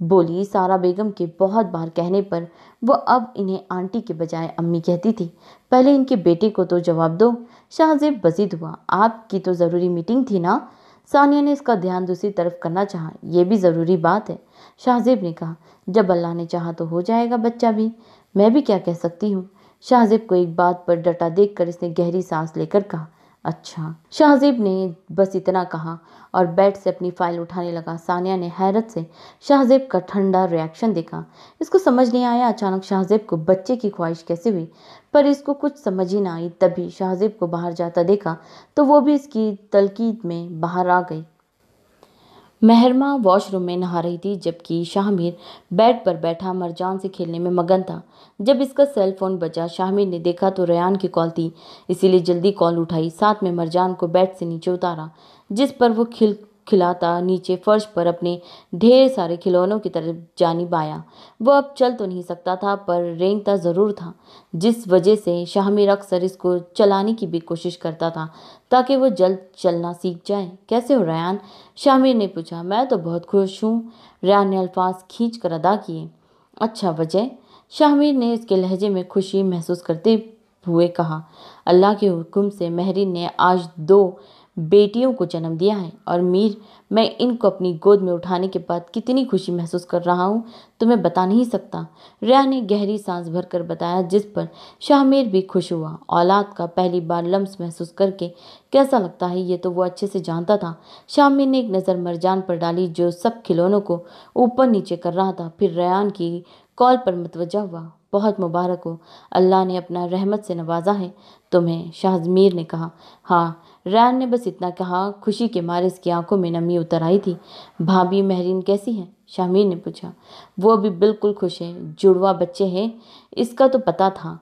बोली सारा बेगम के बहुत बार कहने पर वो अब इन्हें आंटी के बजाय अम्मी कहती थी पहले इनके बेटे को तो जवाब दो शाहजेब बजीद हुआ आपकी तो ज़रूरी मीटिंग थी ना सानिया ने इसका ध्यान दूसरी तरफ करना चाहा यह भी ज़रूरी बात है शाहजेब ने कहा जब अल्लाह ने चाहा तो हो जाएगा बच्चा भी मैं भी क्या कह सकती हूँ शाहजेब को एक बात पर डटा देखकर इसने गहरी सांस लेकर कहा अच्छा शाहजीब ने बस इतना कहा और बेड से अपनी फाइल उठाने लगा सानिया ने हैरत से शाहजेब का ठंडा रिएक्शन देखा इसको समझ नहीं आया अचानक शाहजेब को बच्चे की ख्वाहिश कैसे हुई पर इसको कुछ समझ ही ना आई तभी शाहजेब को बाहर जाता देखा तो वो भी इसकी तलकीद में बाहर आ गई महरमा वॉशरूम में नहा रही थी जबकि शाहमीर बेड पर बैठा मरजान से खेलने में मगन था जब इसका सेल फोन बजा शाहमीर ने देखा तो रयान की कॉल थी इसीलिए जल्दी कॉल उठाई साथ में मरजान को बेड से नीचे उतारा जिस पर वो खिल खिलाता नीचे फर्श पर अपने ढेर सारे खिलौनों की तरफ जानी बाया वह अब चल तो नहीं सकता था पर रेंगता ज़रूर था जिस वजह से शाहमीर अक्सर इसको चलाने की भी कोशिश करता था ताकि वो जल्द चलना सीख जाए कैसे हो रयान शाहमीर ने पूछा मैं तो बहुत खुश हूँ रयान ने अल्फाज खींच कर अदा किए अच्छा वजह शाहमीर ने इसके लहजे में खुशी महसूस करते हुए कहा अल्लाह के हुक्म से महरीन ने आज दो बेटियों को जन्म दिया है और मीर मैं इनको अपनी गोद में उठाने के बाद कितनी खुशी महसूस कर रहा हूँ तुम्हें तो बता नहीं सकता रिया ने गहरी सांस भरकर बताया जिस पर शाहमीर भी खुश हुआ औलाद का पहली बार लम्स महसूस करके कैसा लगता है ये तो वो अच्छे से जानता था शाहमीर ने एक नज़र मरजान पर डाली जो सब खिलौनों को ऊपर नीचे कर रहा था फिर रयान की कॉल पर मतवजा हुआ बहुत मुबारक हो अल्लाह ने अपना रहमत से नवाजा है तुम्हें तो शाहमीर ने कहा हाँ रैन ने बस इतना कहा खुशी के मारे इसकी आंखों में नमी उतर आई थी भाभी महरीन कैसी हैं शामीर ने पूछा वो अभी बिल्कुल खुश है जुड़वा बच्चे हैं इसका तो पता था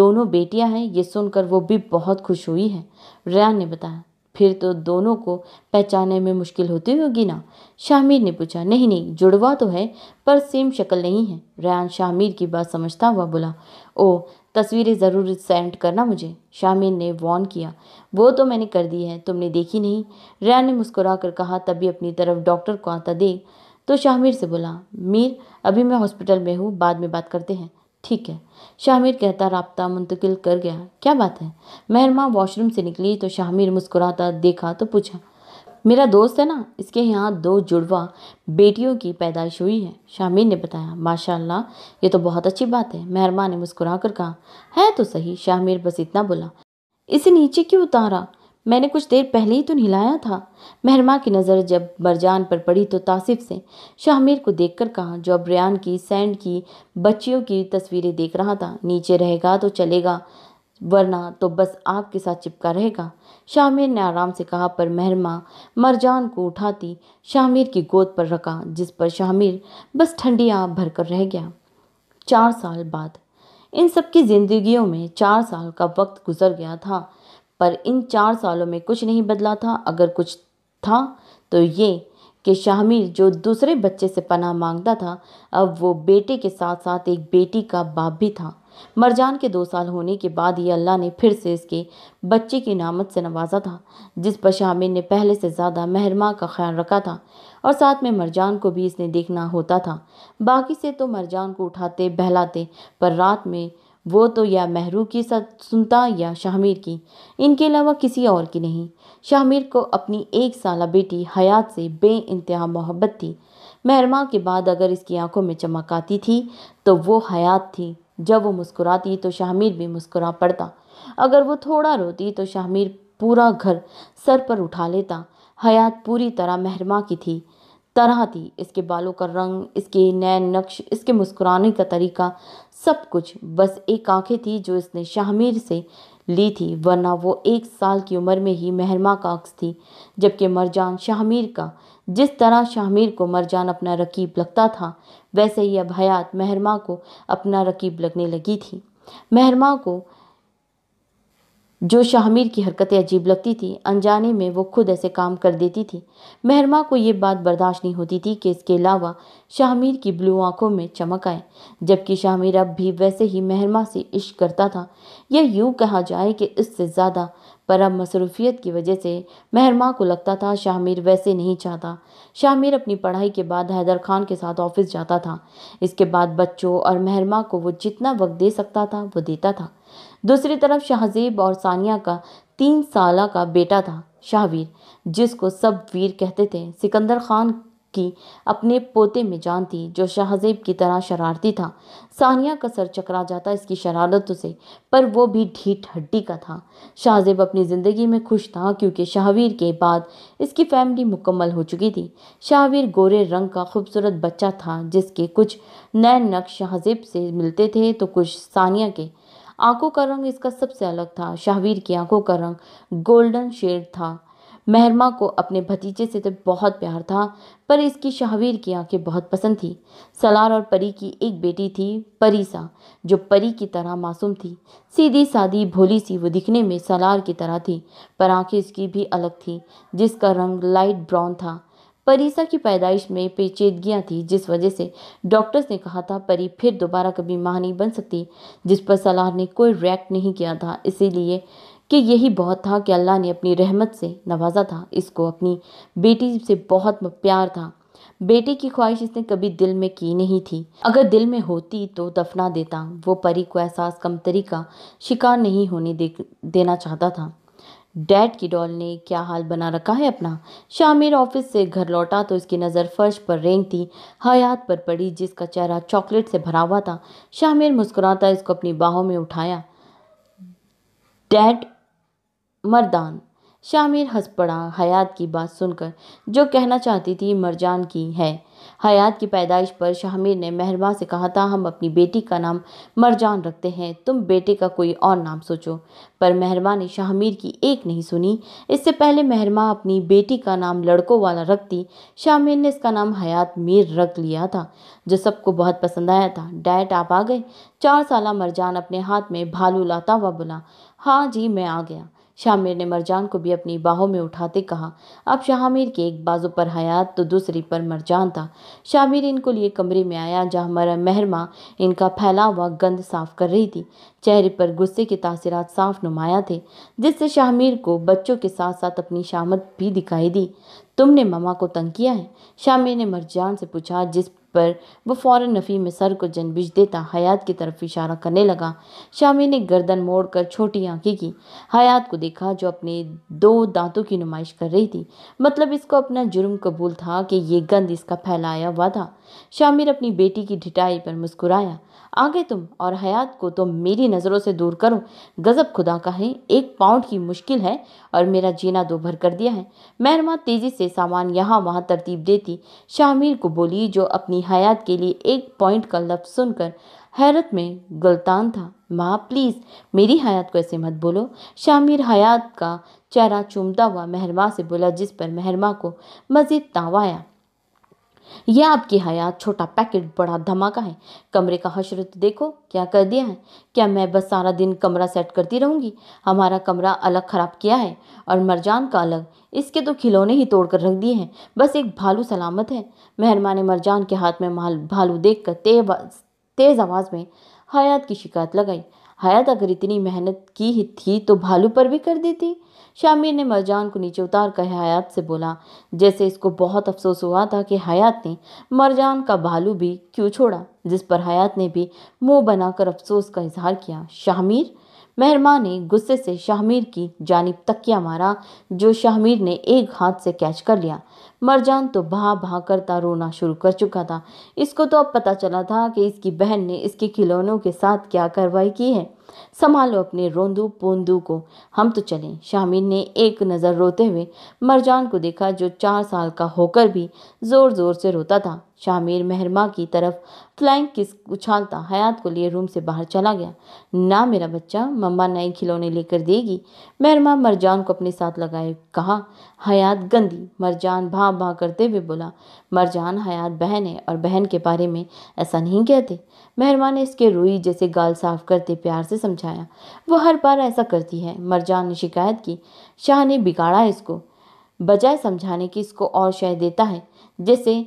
दोनों बेटियां हैं ये सुनकर वो भी बहुत खुश हुई है रैन ने बताया फिर तो दोनों को पहचानने में मुश्किल होती होगी ना शामिर ने पूछा नहीं नहीं जुड़वा तो है पर सेम शक्ल नहीं है रैन शामिर की बात समझता हुआ बोला ओ तस्वीरें ज़रूर सेंड करना मुझे शामिर ने वॉन किया वो तो मैंने कर दी है तुमने देखी नहीं रैन ने मुस्कुरा कर कहा तभी अपनी तरफ डॉक्टर को आता देख तो शाहमीर से बोला मीर अभी मैं हॉस्पिटल में हूँ बाद में बात करते हैं ठीक है शाहमीर कहता रबता मुंतकिल कर गया क्या बात है मेहरमा वॉशरूम से निकली तो शाहमीर मुस्कुराता देखा तो पूछा मेरा दोस्त है ना इसके यहाँ दो जुड़वा बेटियों की पैदाइश हुई है शामी ने बताया माशाल्लाह ये तो बहुत अच्छी बात है मेहरमा ने मुस्कुरा कर कहा है तो सही शामिर बस इतना बोला इसे नीचे क्यों उतारा मैंने कुछ देर पहले ही तो नहलाया था मेहरमा की नज़र जब बरजान पर पड़ी तो तासिफ से शाहमीर को देखकर कहा जो अब रियान की सैंड की बच्चियों की तस्वीरें देख रहा था नीचे रहेगा तो चलेगा वरना तो बस आग के साथ चिपका रहेगा शामिर ने आराम से कहा पर महरमा मरजान को उठाती शामिर की गोद पर रखा जिस पर शामिर बस ठंडी आँख भरकर रह गया चार साल बाद इन सबकी जिंदगियों में चार साल का वक्त गुजर गया था पर इन चार सालों में कुछ नहीं बदला था अगर कुछ था तो ये कि शाहमीर जो दूसरे बच्चे से पनाह मांगता था अब वो बेटे के साथ साथ एक बेटी का बाप भी था मरजान के दो साल होने के बाद ही अल्लाह ने फिर से इसके बच्चे की नामत से नवाजा था जिस पर शामिर ने पहले से ज़्यादा महरमा का ख्याल रखा था और साथ में मरजान को भी इसने देखना होता था बाकी से तो मरजान को उठाते बहलाते पर रात में वो तो या महरू की सुनता या शाहमीर की इनके अलावा किसी और की नहीं शाहमीर को अपनी एक साल बेटी हयात से बे इंतहा मोहब्बत थी महरमा के बाद अगर इसकी आंखों में चमक आती थी तो वो हयात थी जब वो मुस्कुराती तो शाहमीर भी मुस्कुरा पड़ता अगर वो थोड़ा रोती तो शाहमीर पूरा घर सर पर उठा लेता हयात पूरी तरह महरमा की थी तरह थी इसके बालों का रंग इसके नैन नक्श इसके मुस्कुराने का तरीका सब कुछ बस एक आंखें थी जो इसने शाहमीर से ली थी वरना वो एक साल की उम्र में ही महरमा का अक्स थी जबकि मरजान शाहमीर का जिस तरह शाहमीर को मरजान अपना रकीब लगता था वैसे ही अब हयात महरमा को अपना रकीब लगने लगी थी महरमा को जो शाहमीर की हरकतें अजीब लगती थी अनजाने में वो खुद ऐसे काम कर देती थी महरमा को ये बात बर्दाश्त नहीं होती थी कि इसके अलावा शाहमीर की ब्लू आंखों में चमक आए जबकि शाहमीर अब भी वैसे ही महरमा से इश्क करता था यह यूँ कहा जाए कि इससे ज़्यादा पर अब मसरूफ़ियत की वजह से मेहरमा को लगता था शाहमीर वैसे नहीं चाहता शाहमीर अपनी पढ़ाई के बाद हैदर खान के साथ ऑफिस जाता था इसके बाद बच्चों और मेहरमा को वो जितना वक्त दे सकता था वो देता था दूसरी तरफ शाहजेब और सानिया का तीन साल का बेटा था शाहवीर जिसको सब वीर कहते थे सिकंदर खान कि अपने पोते में जान थी जो शाहजेब की तरह शरारती था सानिया का सर चकरा जाता इसकी शरारत से पर वो भी ढीठ हड्डी का था शाहजेब अपनी ज़िंदगी में खुश था क्योंकि शाहवीर के बाद इसकी फैमिली मुकम्मल हो चुकी थी शाहवीर गोरे रंग का खूबसूरत बच्चा था जिसके कुछ नए नक्श शाहजेब से मिलते थे तो कुछ सानिया के आंखों का रंग इसका सबसे अलग था शाहवीर की आंखों का रंग गोल्डन शेड था महरमा को अपने भतीजे से तो बहुत प्यार था पर इसकी शाहवीर की आंखें बहुत पसंद थी सलार और परी की एक बेटी थी परीसा जो परी की तरह मासूम थी सीधी सादी भोली सी वो दिखने में सलार की तरह थी पर आंखें इसकी भी अलग थी जिसका रंग लाइट ब्राउन था परीसा की पैदाइश में पेचीदगियाँ थी जिस वजह से डॉक्टर्स ने कहा था परी फिर दोबारा कभी माँ नहीं बन सकती जिस पर सलार ने कोई रिएक्ट नहीं किया था इसीलिए कि यही बहुत था कि अल्लाह ने अपनी रहमत से नवाजा था इसको अपनी बेटी से बहुत प्यार था बेटे की ख्वाहिश इसने कभी दिल में की नहीं थी अगर दिल में होती तो दफना देता वो परी को एहसास कमतरी का शिकार नहीं होने दे, देना चाहता था डैड की डॉल ने क्या हाल बना रखा है अपना शामिर ऑफिस से घर लौटा तो इसकी नज़र फर्श पर रेंगती हयात पर पड़ी जिसका चेहरा चॉकलेट से भरा हुआ था शामिर मुस्कुराता इसको अपनी बाहों में उठाया डैड मर्दान शामिर हंस पड़ा हयात की बात सुनकर जो कहना चाहती थी मरजान की है हयात की पैदाइश पर शामिर ने मेहरमा से कहा था हम अपनी बेटी का नाम मरजान रखते हैं तुम बेटे का कोई और नाम सोचो पर मेहरमा ने शामिर की एक नहीं सुनी इससे पहले मेहरमा अपनी बेटी का नाम लड़कों वाला रखती शामिर ने इसका नाम हयात मीर रख लिया था जो सबको बहुत पसंद आया था डैट आप आ गए चार साल मरजान अपने हाथ में भालू लाता हुआ बोला हाँ जी मैं आ गया शामिर ने मरजान को भी अपनी बाहों में उठाते कहा अब शाहमीर के एक बाजू पर हयात तो दूसरी पर मरजान था शामिर इनको लिए कमरे में आया जहाँ मरा महरमा इनका फैला हुआ गंद साफ कर रही थी चेहरे पर गुस्से के तासरात साफ नुमाया थे जिससे शाहमीर को बच्चों के साथ साथ अपनी शामत भी दिखाई दी तुमने ममा को तंग किया है शामिर ने मरजान से पूछा जिस पर वह फ़ौर नफ़ी में सर को जनबिज देता हयात की तरफ इशारा करने लगा शामी ने गर्दन मोड़कर छोटी आंखें की हयात को देखा जो अपने दो दांतों की नुमाइश कर रही थी मतलब इसको अपना जुर्म कबूल था कि यह गंद इसका फैलाया हुआ था शामिर अपनी बेटी की ढिटाई पर मुस्कुराया आगे तुम और हयात को तो मेरी नज़रों से दूर करो गज़ब खुदा का है एक पाउंड की मुश्किल है और मेरा जीना दो भर कर दिया है महरमा तेज़ी से सामान यहाँ वहाँ तरतीब देती शामिर को बोली जो अपनी हयात के लिए एक पॉइंट का लफ्ज़ सुनकर हैरत में गलतान था माँ प्लीज़ मेरी हयात को ऐसे मत बोलो शामिर हयात का चेहरा चूमता हुआ महरमा से बोला जिस पर महरमा को मज़ीद तावाया आया यह आपकी हयात छोटा पैकेट बड़ा धमाका है कमरे का हश्र तो देखो क्या कर दिया है क्या मैं बस सारा दिन कमरा सेट करती रहूंगी हमारा कमरा अलग ख़राब किया है और मरजान का अलग इसके तो खिलौने ही तोड़ कर रख दिए हैं बस एक भालू सलामत है मेहरमा ने मरजान के हाथ में माल भालू देख कर तेज तेज़ आवाज़ में हयात की शिकायत लगाई हयात अगर इतनी मेहनत की ही थी तो भालू पर भी कर देती शामिर ने मरजान को नीचे उतार कर हयात से बोला जैसे इसको बहुत अफसोस हुआ था कि हयात ने मरजान का भालू भी क्यों छोड़ा जिस पर हयात ने भी मुंह बनाकर अफसोस का इजहार किया शाहमीर मेहरमा ने गुस्से से शाहमीर की जानब तकिया मारा जो शाहमीर ने एक हाथ से कैच कर लिया मरजान तो भा भा करता रोना शुरू कर चुका था इसको तो अब पता चला था कि इसकी बहन ने इसके खिलौनों के साथ क्या कार्रवाई की है संभालो अपने रोंदू पोंदू को हम तो चलें शामिर ने एक नज़र रोते हुए मरजान को देखा जो चार साल का होकर भी ज़ोर ज़ोर से रोता था शामिर महरमा की तरफ फ्लैंग किस उछालता हयात को लिए रूम से बाहर चला गया ना मेरा बच्चा मम्मा नए खिलौने लेकर देगी महरमा मरजान को अपने साथ लगाए कहा हयात गंदी मरजान भाँ भाँ करते हुए बोला मरजान हयात बहन है और बहन के बारे में ऐसा नहीं कहते मेहरमान ने इसके रोई जैसे गाल साफ करते प्यार से समझाया वो हर बार ऐसा करती है मरजान ने शिकायत की शाह ने बिगाड़ा इसको बजाय समझाने की इसको और शय देता है जैसे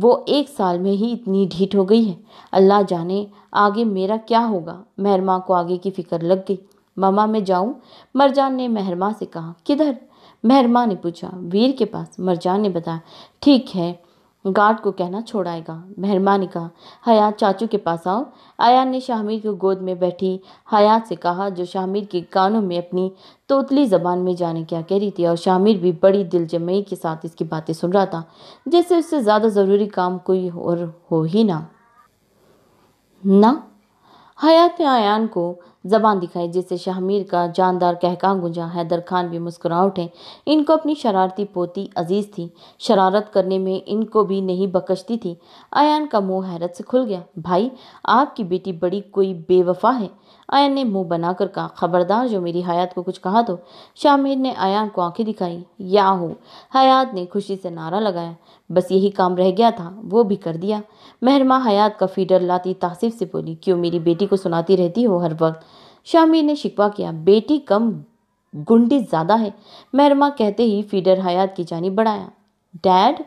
वो एक साल में ही इतनी ढीठ हो गई है अल्लाह जाने आगे मेरा क्या होगा मेहरमा को आगे की फ़िक्र लग गई मामा मैं जाऊं मरजान ने मेहरमा से कहा किधर मेहरमा ने पूछा वीर के पास मरजान ने बताया ठीक है गार्ड को कहना छोड़ाएगा मेहरमा ने कहा हयात चाचू के पास आओ आयान ने शाहमीर को गोद में बैठी हयात से कहा जो शाहमीर के कानों में अपनी तोतली जबान में जाने क्या कह रही थी और शाहमीर भी बड़ी दिलजमई के साथ इसकी बातें सुन रहा था जैसे उससे ज़्यादा ज़रूरी काम कोई और हो ही ना ना हयात ने आयान को जबान दिखाई जिससे शाहमीर का जानदार कहका गुंजा हैदर खान भी मुस्कुरा उठे इनको अपनी शरारती पोती अजीज़ थी शरारत करने में इनको भी नहीं बकशती थी अयान का मुंह हैरत से खुल गया भाई आपकी बेटी बड़ी कोई बेवफा है आयन ने मुंह बनाकर कहा खबरदार जो मेरी हयात को कुछ कहा तो शामिर ने आयान को आंखें दिखाई या हो हयात ने खुशी से नारा लगाया बस यही काम रह गया था वो भी कर दिया महरमा हयात का फीडर लाती तासिफ से बोली क्यों मेरी बेटी को सुनाती रहती हो हर वक्त शामिर ने शिकवा किया बेटी कम गुंडी ज़्यादा है महरमा कहते ही फीडर हयात की जानी बढ़ाया डैड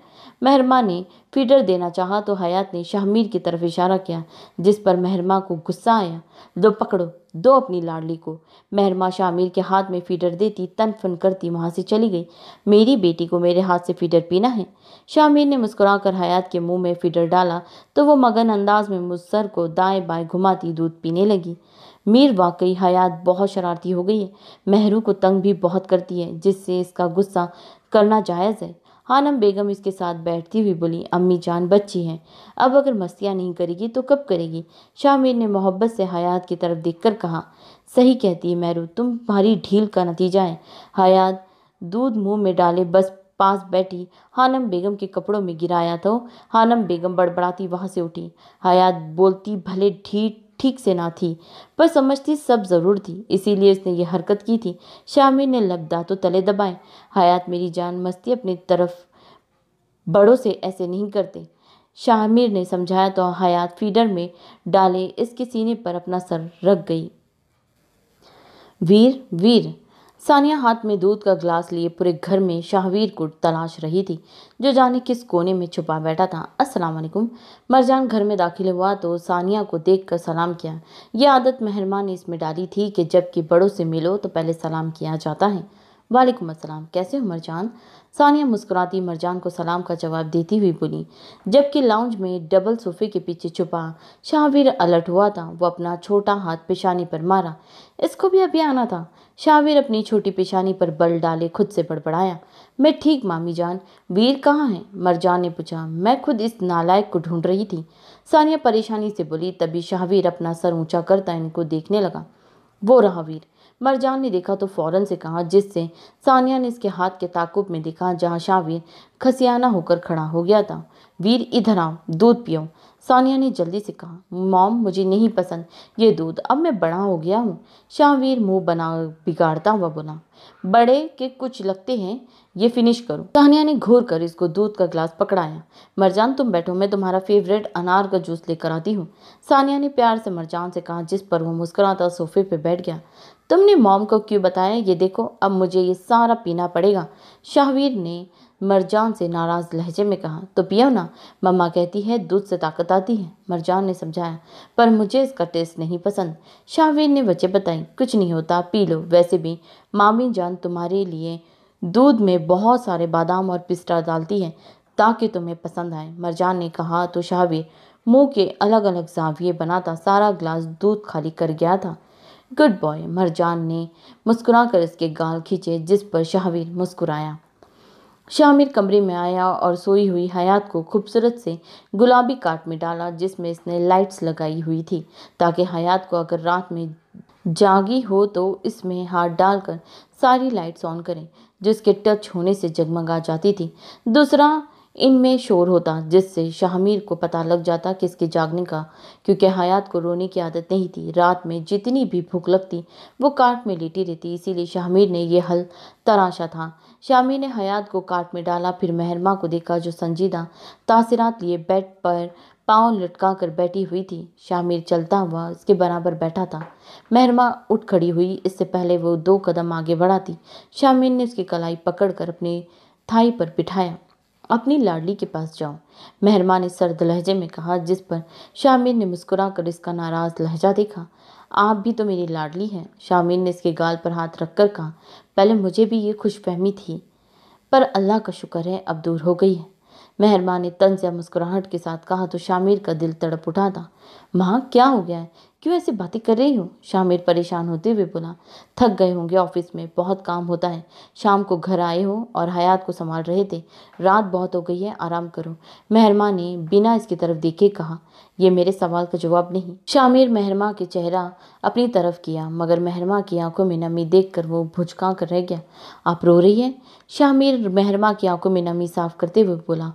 महरमा ने फीडर देना चाहा तो हयात ने शाहमीर की तरफ इशारा किया जिस पर महरमा को गुस्सा आया दो पकड़ो दो अपनी लाडली को महरमा शामिर के हाथ में फीडर देती तन फन करती वहाँ से चली गई मेरी बेटी को मेरे हाथ से फीडर पीना है शामिर ने मुस्कुराकर हयात के मुंह में फीडर डाला तो वो मगन अंदाज में मुसर को दाएँ बाएँ घुमाती दूध पीने लगी मीर वाकई हयात बहुत शरारती हो गई है महरू को तंग भी बहुत करती है जिससे इसका गुस्सा करना जायज़ है हानम बेगम इसके साथ बैठती हुई बोली अम्मी जान बच्ची हैं अब अगर मस्तियाँ नहीं करेगी तो कब करेगी शामिर ने मोहब्बत से हयात की तरफ कर कहा सही कहती है मैरू तुम्हारी ढील का नतीजा है हयात दूध मुँह में डाले बस पास बैठी हानम बेगम के कपड़ों में गिराया तो हानम बेगम बड़बड़ाती वहाँ से उठी हयात बोलती भले ढीठ ठीक से ना थी पर समझती सब ज़रूर थी इसीलिए उसने ये हरकत की थी शामिर ने लबदा तो तले दबाए हयात मेरी जान मस्ती अपनी तरफ बड़ों से ऐसे नहीं करते शामिर ने समझाया तो हयात फीडर में डाले इसके सीने पर अपना सर रख गई वीर वीर सानिया हाथ में दूध का ग्लास लिए पूरे घर में शाहवीर को तलाश रही थी जो जाने किस कोने में छुपा बैठा था अस्सलाम वालेकुम मरजान घर में दाखिल हुआ तो सानिया को देखकर सलाम किया यह आदत मेहरमान ने इसमें डाली थी कि जबकि बड़ों से मिलो तो पहले सलाम किया जाता है वालेकुम अस्सलाम कैसे हो मरजान सानिया मुस्कुराती मरजान को सलाम का जवाब देती हुई बोली जबकि लाउंज में डबल सोफे के पीछे छुपा शाहवीर अलर्ट हुआ था वो अपना छोटा हाथ पेशानी पर मारा इसको भी अभी आना था शाविर अपनी छोटी पेशानी पर बल डाले खुद से बड़बड़ाया मैं ठीक मामी जान वीर कहाँ है मरजान ने पूछा मैं खुद इस नालायक को ढूंढ रही थी सानिया परेशानी से बोली तभी शाहवीर अपना सर ऊंचा करता इनको देखने लगा वो रहा वीर मरजान ने देखा तो फौरन से कहा जिससे सानिया ने इसके हाथ के ताकुब में देखा जहाँ शाहवीर खसियाना होकर खड़ा हो गया था वीर इधर आओ दूध पियो सानिया ने जल्दी से कहा मॉम मुझे नहीं पसंद ये दूध अब मैं बड़ा हो गया हूँ शाहवीर मुंह बना बिगाड़ता हुआ बोला बड़े के कुछ लगते हैं ये फिनिश करो सानिया ने घूर कर इसको दूध का ग्लास पकड़ाया मरजान तुम बैठो मैं तुम्हारा फेवरेट अनार का जूस लेकर आती हूँ सानिया ने प्यार से मरजान से कहा जिस पर वो मुस्कुराता सोफे पर बैठ गया तुमने मॉम को क्यों बताया ये देखो अब मुझे ये सारा पीना पड़ेगा शाहवीर ने मरजान से नाराज़ लहजे में कहा तो पियो ना मम्मा कहती है दूध से ताकत आती है मरजान ने समझाया पर मुझे इसका टेस्ट नहीं पसंद शाहवीर ने वजह बताई कुछ नहीं होता पी लो वैसे भी मामी जान तुम्हारे लिए दूध में बहुत सारे बादाम और पिस्ता डालती है ताकि तुम्हें पसंद आए मरजान ने कहा तो शाहवीर मुँह के अलग अलग जाविये बनाता सारा ग्लास दूध खाली कर गया था गुड बॉय मरजान ने मुस्कुराकर इसके गाल खींचे जिस पर शाहवीर मुस्कुराया शामिर कमरे में आया और सोई हुई हयात को खूबसूरत से गुलाबी काट में डाला जिसमें इसने लाइट्स लगाई हुई थी ताकि हयात को अगर रात में जागी हो तो इसमें हाथ डालकर सारी लाइट्स ऑन करें जिसके टच होने से जगमगा जाती थी दूसरा इनमें शोर होता जिससे शाहमीर को पता लग जाता कि इसके जागने का क्योंकि हयात को रोने की आदत नहीं थी रात में जितनी भी भूख लगती वो काट में लेटी रहती इसीलिए शाहमीर ने यह हल तराशा था शामी ने हयात को काट में डाला फिर महरमा को देखा जो संजीदा तासरात लिए बेड पर पाँव लटका कर बैठी हुई थी शामिर चलता हुआ उसके बराबर बैठा था महरमा उठ खड़ी हुई इससे पहले वो दो कदम आगे बढ़ा थी शामिर ने उसकी कलाई पकड़कर अपने थाई पर बिठाया अपनी लाडली के पास जाओ मेहरमा ने सर्द लहजे में कहा जिस पर शामिर ने मुस्कुरा कर इसका नाराज लहजा देखा आप भी तो मेरी लाडली हैं शामिर ने इसके गाल पर हाथ रखकर कहा पहले मुझे भी ये खुशफहमी थी पर अल्लाह का शुक्र है अब दूर हो गई है मेहरबान ने तंज या मुस्कुराहट के साथ कहा तो शामिर का दिल तड़प उठा था माँ क्या हो गया है क्यों ऐसी बातें कर रही हो शामिर परेशान होते हुए बोला थक गए होंगे ऑफिस में बहुत काम होता है शाम को घर आए हो और हयात को संभाल रहे थे रात बहुत हो गई है आराम करो मेहरमा ने बिना इसकी तरफ देखे कहा ये मेरे सवाल का जवाब नहीं शामिर महरमा के चेहरा अपनी तरफ किया मगर महरमा की आंखों में नमी देखकर वो भुजका कर रह गया आप रो रही हैं शामिर महरमा की आंखों में नमी साफ करते हुए बोला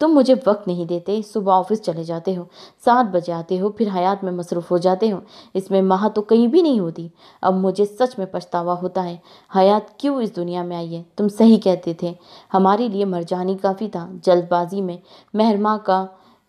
तुम मुझे वक्त नहीं देते सुबह ऑफिस चले जाते हो सात बजे आते हो फिर हयात में मसरूफ़ हो जाते हो इसमें माह तो कहीं भी नहीं होती अब मुझे सच में पछतावा होता है हयात क्यों इस दुनिया में आई है तुम सही कहते थे हमारे लिए मर जानी काफ़ी था जल्दबाजी में महरमा का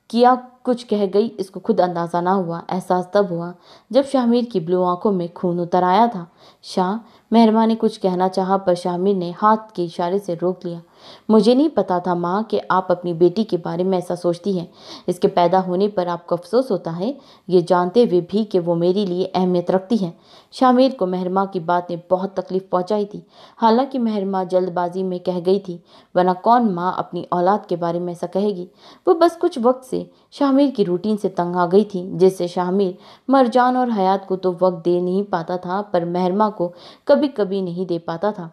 किया कुछ कह गई इसको खुद अंदाज़ा ना हुआ एहसास तब हुआ जब शाहमीर की ब्लू आंखों में खून उतर आया था शाह मेहरमा ने कुछ कहना चाहा पर शाहमीर ने हाथ के इशारे से रोक लिया मुझे नहीं पता था माँ कि आप अपनी बेटी के बारे में ऐसा सोचती हैं इसके पैदा होने पर आपको अफसोस होता है ये जानते हुए भी कि वो मेरे लिए अहमियत रखती हैं शामिर को महरमा की बात ने बहुत तकलीफ़ पहुँचाई थी हालांकि महरमा जल्दबाजी में कह गई थी वरना कौन माँ अपनी औलाद के बारे में ऐसा कहेगी वो बस कुछ वक्त से शामिर की रूटीन से तंग आ गई थी जिससे शामिर मरजान और हयात को तो वक्त दे नहीं पाता था पर महरमा को कभी कभी नहीं दे पाता था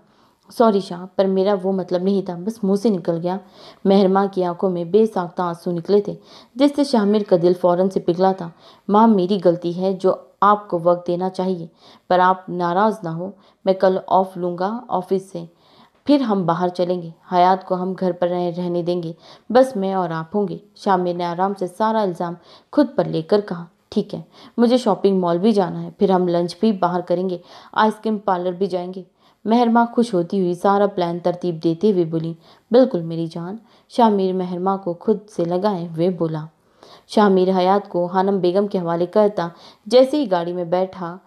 सॉरी शाह पर मेरा वो मतलब नहीं था बस मुंह से निकल गया मेहरमा की आंखों में बेसाख्ता आंसू निकले थे जिससे शाहमिर का दिल फ़ौरन से पिघला था माँ मेरी गलती है जो आपको वक्त देना चाहिए पर आप नाराज़ ना हो मैं कल ऑफ लूँगा ऑफिस से फिर हम बाहर चलेंगे हयात को हम घर पर रहने देंगे बस मैं और आप होंगे शामिर ने आराम से सारा इल्ज़ाम खुद पर लेकर कहा ठीक है मुझे शॉपिंग मॉल भी जाना है फिर हम लंच भी बाहर करेंगे आइसक्रीम पार्लर भी जाएंगे महरमा खुश होती हुई सारा प्लान तरतीब देते हुए बोली बिल्कुल मेरी जान शामिर महरमा को खुद से लगाए हुए बोला शामिर हयात को हानम बेगम के हवाले करता जैसे ही गाड़ी में बैठा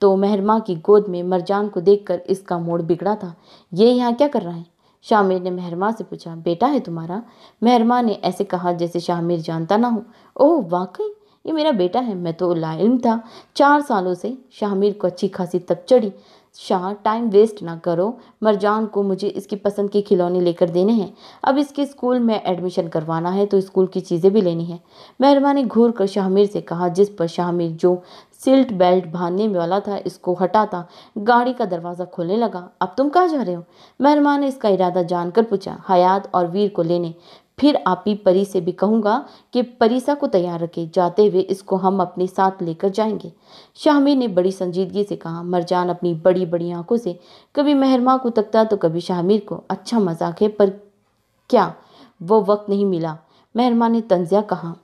तो महरमा की गोद में मरजान को देखकर इसका मोड़ बिगड़ा था ये यहाँ क्या कर रहा है शामिर ने महरमा से पूछा बेटा है तुम्हारा महरमा ने ऐसे कहा जैसे शामिर जानता ना हो ओह वाकई ये मेरा बेटा है मैं तो लाइल था चार सालों से शामिर को अच्छी खासी तप चढ़ी शाह टाइम वेस्ट ना करो मरजान को मुझे इसकी पसंद के खिलौने लेकर देने हैं अब इसके स्कूल में एडमिशन करवाना है तो स्कूल की चीज़ें भी लेनी है मेहरमा ने घूर कर शाहमीर से कहा जिस पर शाहमीर जो सिल्ट बेल्ट बांधने वाला था इसको हटाता गाड़ी का दरवाज़ा खोलने लगा अब तुम कहाँ जा रहे हो मेहरमा ने इसका इरादा जानकर पूछा हयात और वीर को लेने फिर आप ही परी से भी कहूँगा कि परीसा को तैयार रखे जाते हुए इसको हम अपने साथ लेकर जाएंगे शाहमीर ने बड़ी संजीदगी से कहा मरजान अपनी बड़ी बड़ी आंखों से कभी महरमा को तकता तो कभी शाहमीर को अच्छा मजाक है पर क्या वो वक्त नहीं मिला महरमा ने तंजिया कहा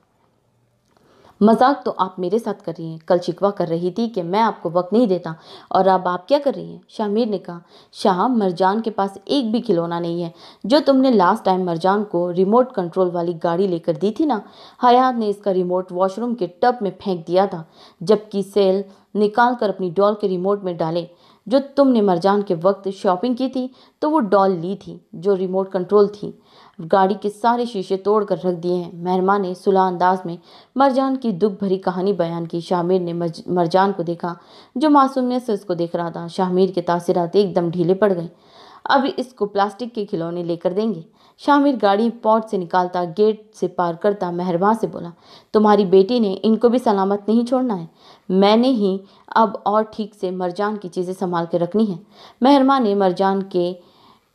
मजाक तो आप मेरे साथ कर रही हैं कल शिकवा कर रही थी कि मैं आपको वक्त नहीं देता और अब आप क्या कर रही हैं शामिर ने कहा शाह मरजान के पास एक भी खिलौना नहीं है जो तुमने लास्ट टाइम मरजान को रिमोट कंट्रोल वाली गाड़ी लेकर दी थी ना हयात ने इसका रिमोट वॉशरूम के टब में फेंक दिया था जबकि सेल निकाल कर अपनी डॉल के रिमोट में डाले जो तुमने मरजान के वक्त शॉपिंग की थी तो वो डॉल ली थी जो रिमोट कंट्रोल थी गाड़ी के सारे शीशे तोड़कर रख दिए हैं मेहरमा ने सुलह अंदाज में मरजान की दुख भरी कहानी बयान की शामिर ने मरजान को देखा जो मासूमियत से उसको देख रहा था शामिर के तासरात एकदम ढीले पड़ गए अब इसको प्लास्टिक के खिलौने लेकर देंगे शामिर गाड़ी पॉट से निकालता गेट से पार करता मेहरबान से बोला तुम्हारी बेटी ने इनको भी सलामत नहीं छोड़ना है मैंने ही अब और ठीक से मरजान की चीज़ें संभाल के रखनी है मेहरमा ने मरजान के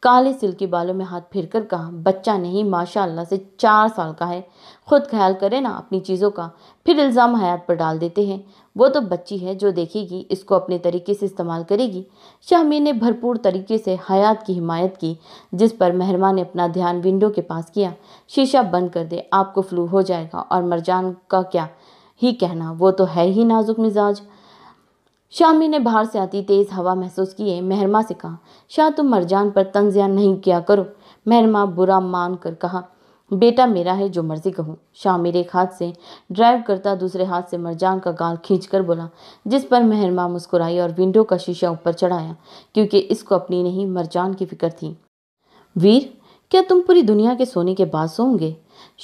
काले के बालों में हाथ फिर कर कहा बच्चा नहीं माशाल्लाह से चार साल का है खुद ख्याल करे ना अपनी चीज़ों का फिर इल्ज़ाम हयात पर डाल देते हैं वो तो बच्ची है जो देखेगी इसको अपने तरीके से इस्तेमाल करेगी शाहमीन ने भरपूर तरीके से हयात की हिमायत की जिस पर मेहरमा ने अपना ध्यान विंडो के पास किया शीशा बंद कर दे आपको फ्लू हो जाएगा और मरजान का क्या ही कहना वो तो है ही नाजुक मिजाज शामी ने बाहर से आती तेज़ हवा महसूस किए मेहरमा से कहा शाह तुम मरजान पर तंजिया नहीं किया करो मेहरमा बुरा मान कर कहा बेटा मेरा है जो मर्जी कहूँ शाह मेरे एक हाथ से ड्राइव करता दूसरे हाथ से मरजान का गाल खींचकर बोला जिस पर मेहरमा मुस्कुराई और विंडो का शीशा ऊपर चढ़ाया क्योंकि इसको अपनी नहीं मरजान की फिक्र थी वीर क्या तुम पूरी दुनिया के सोने के बाद सोंगे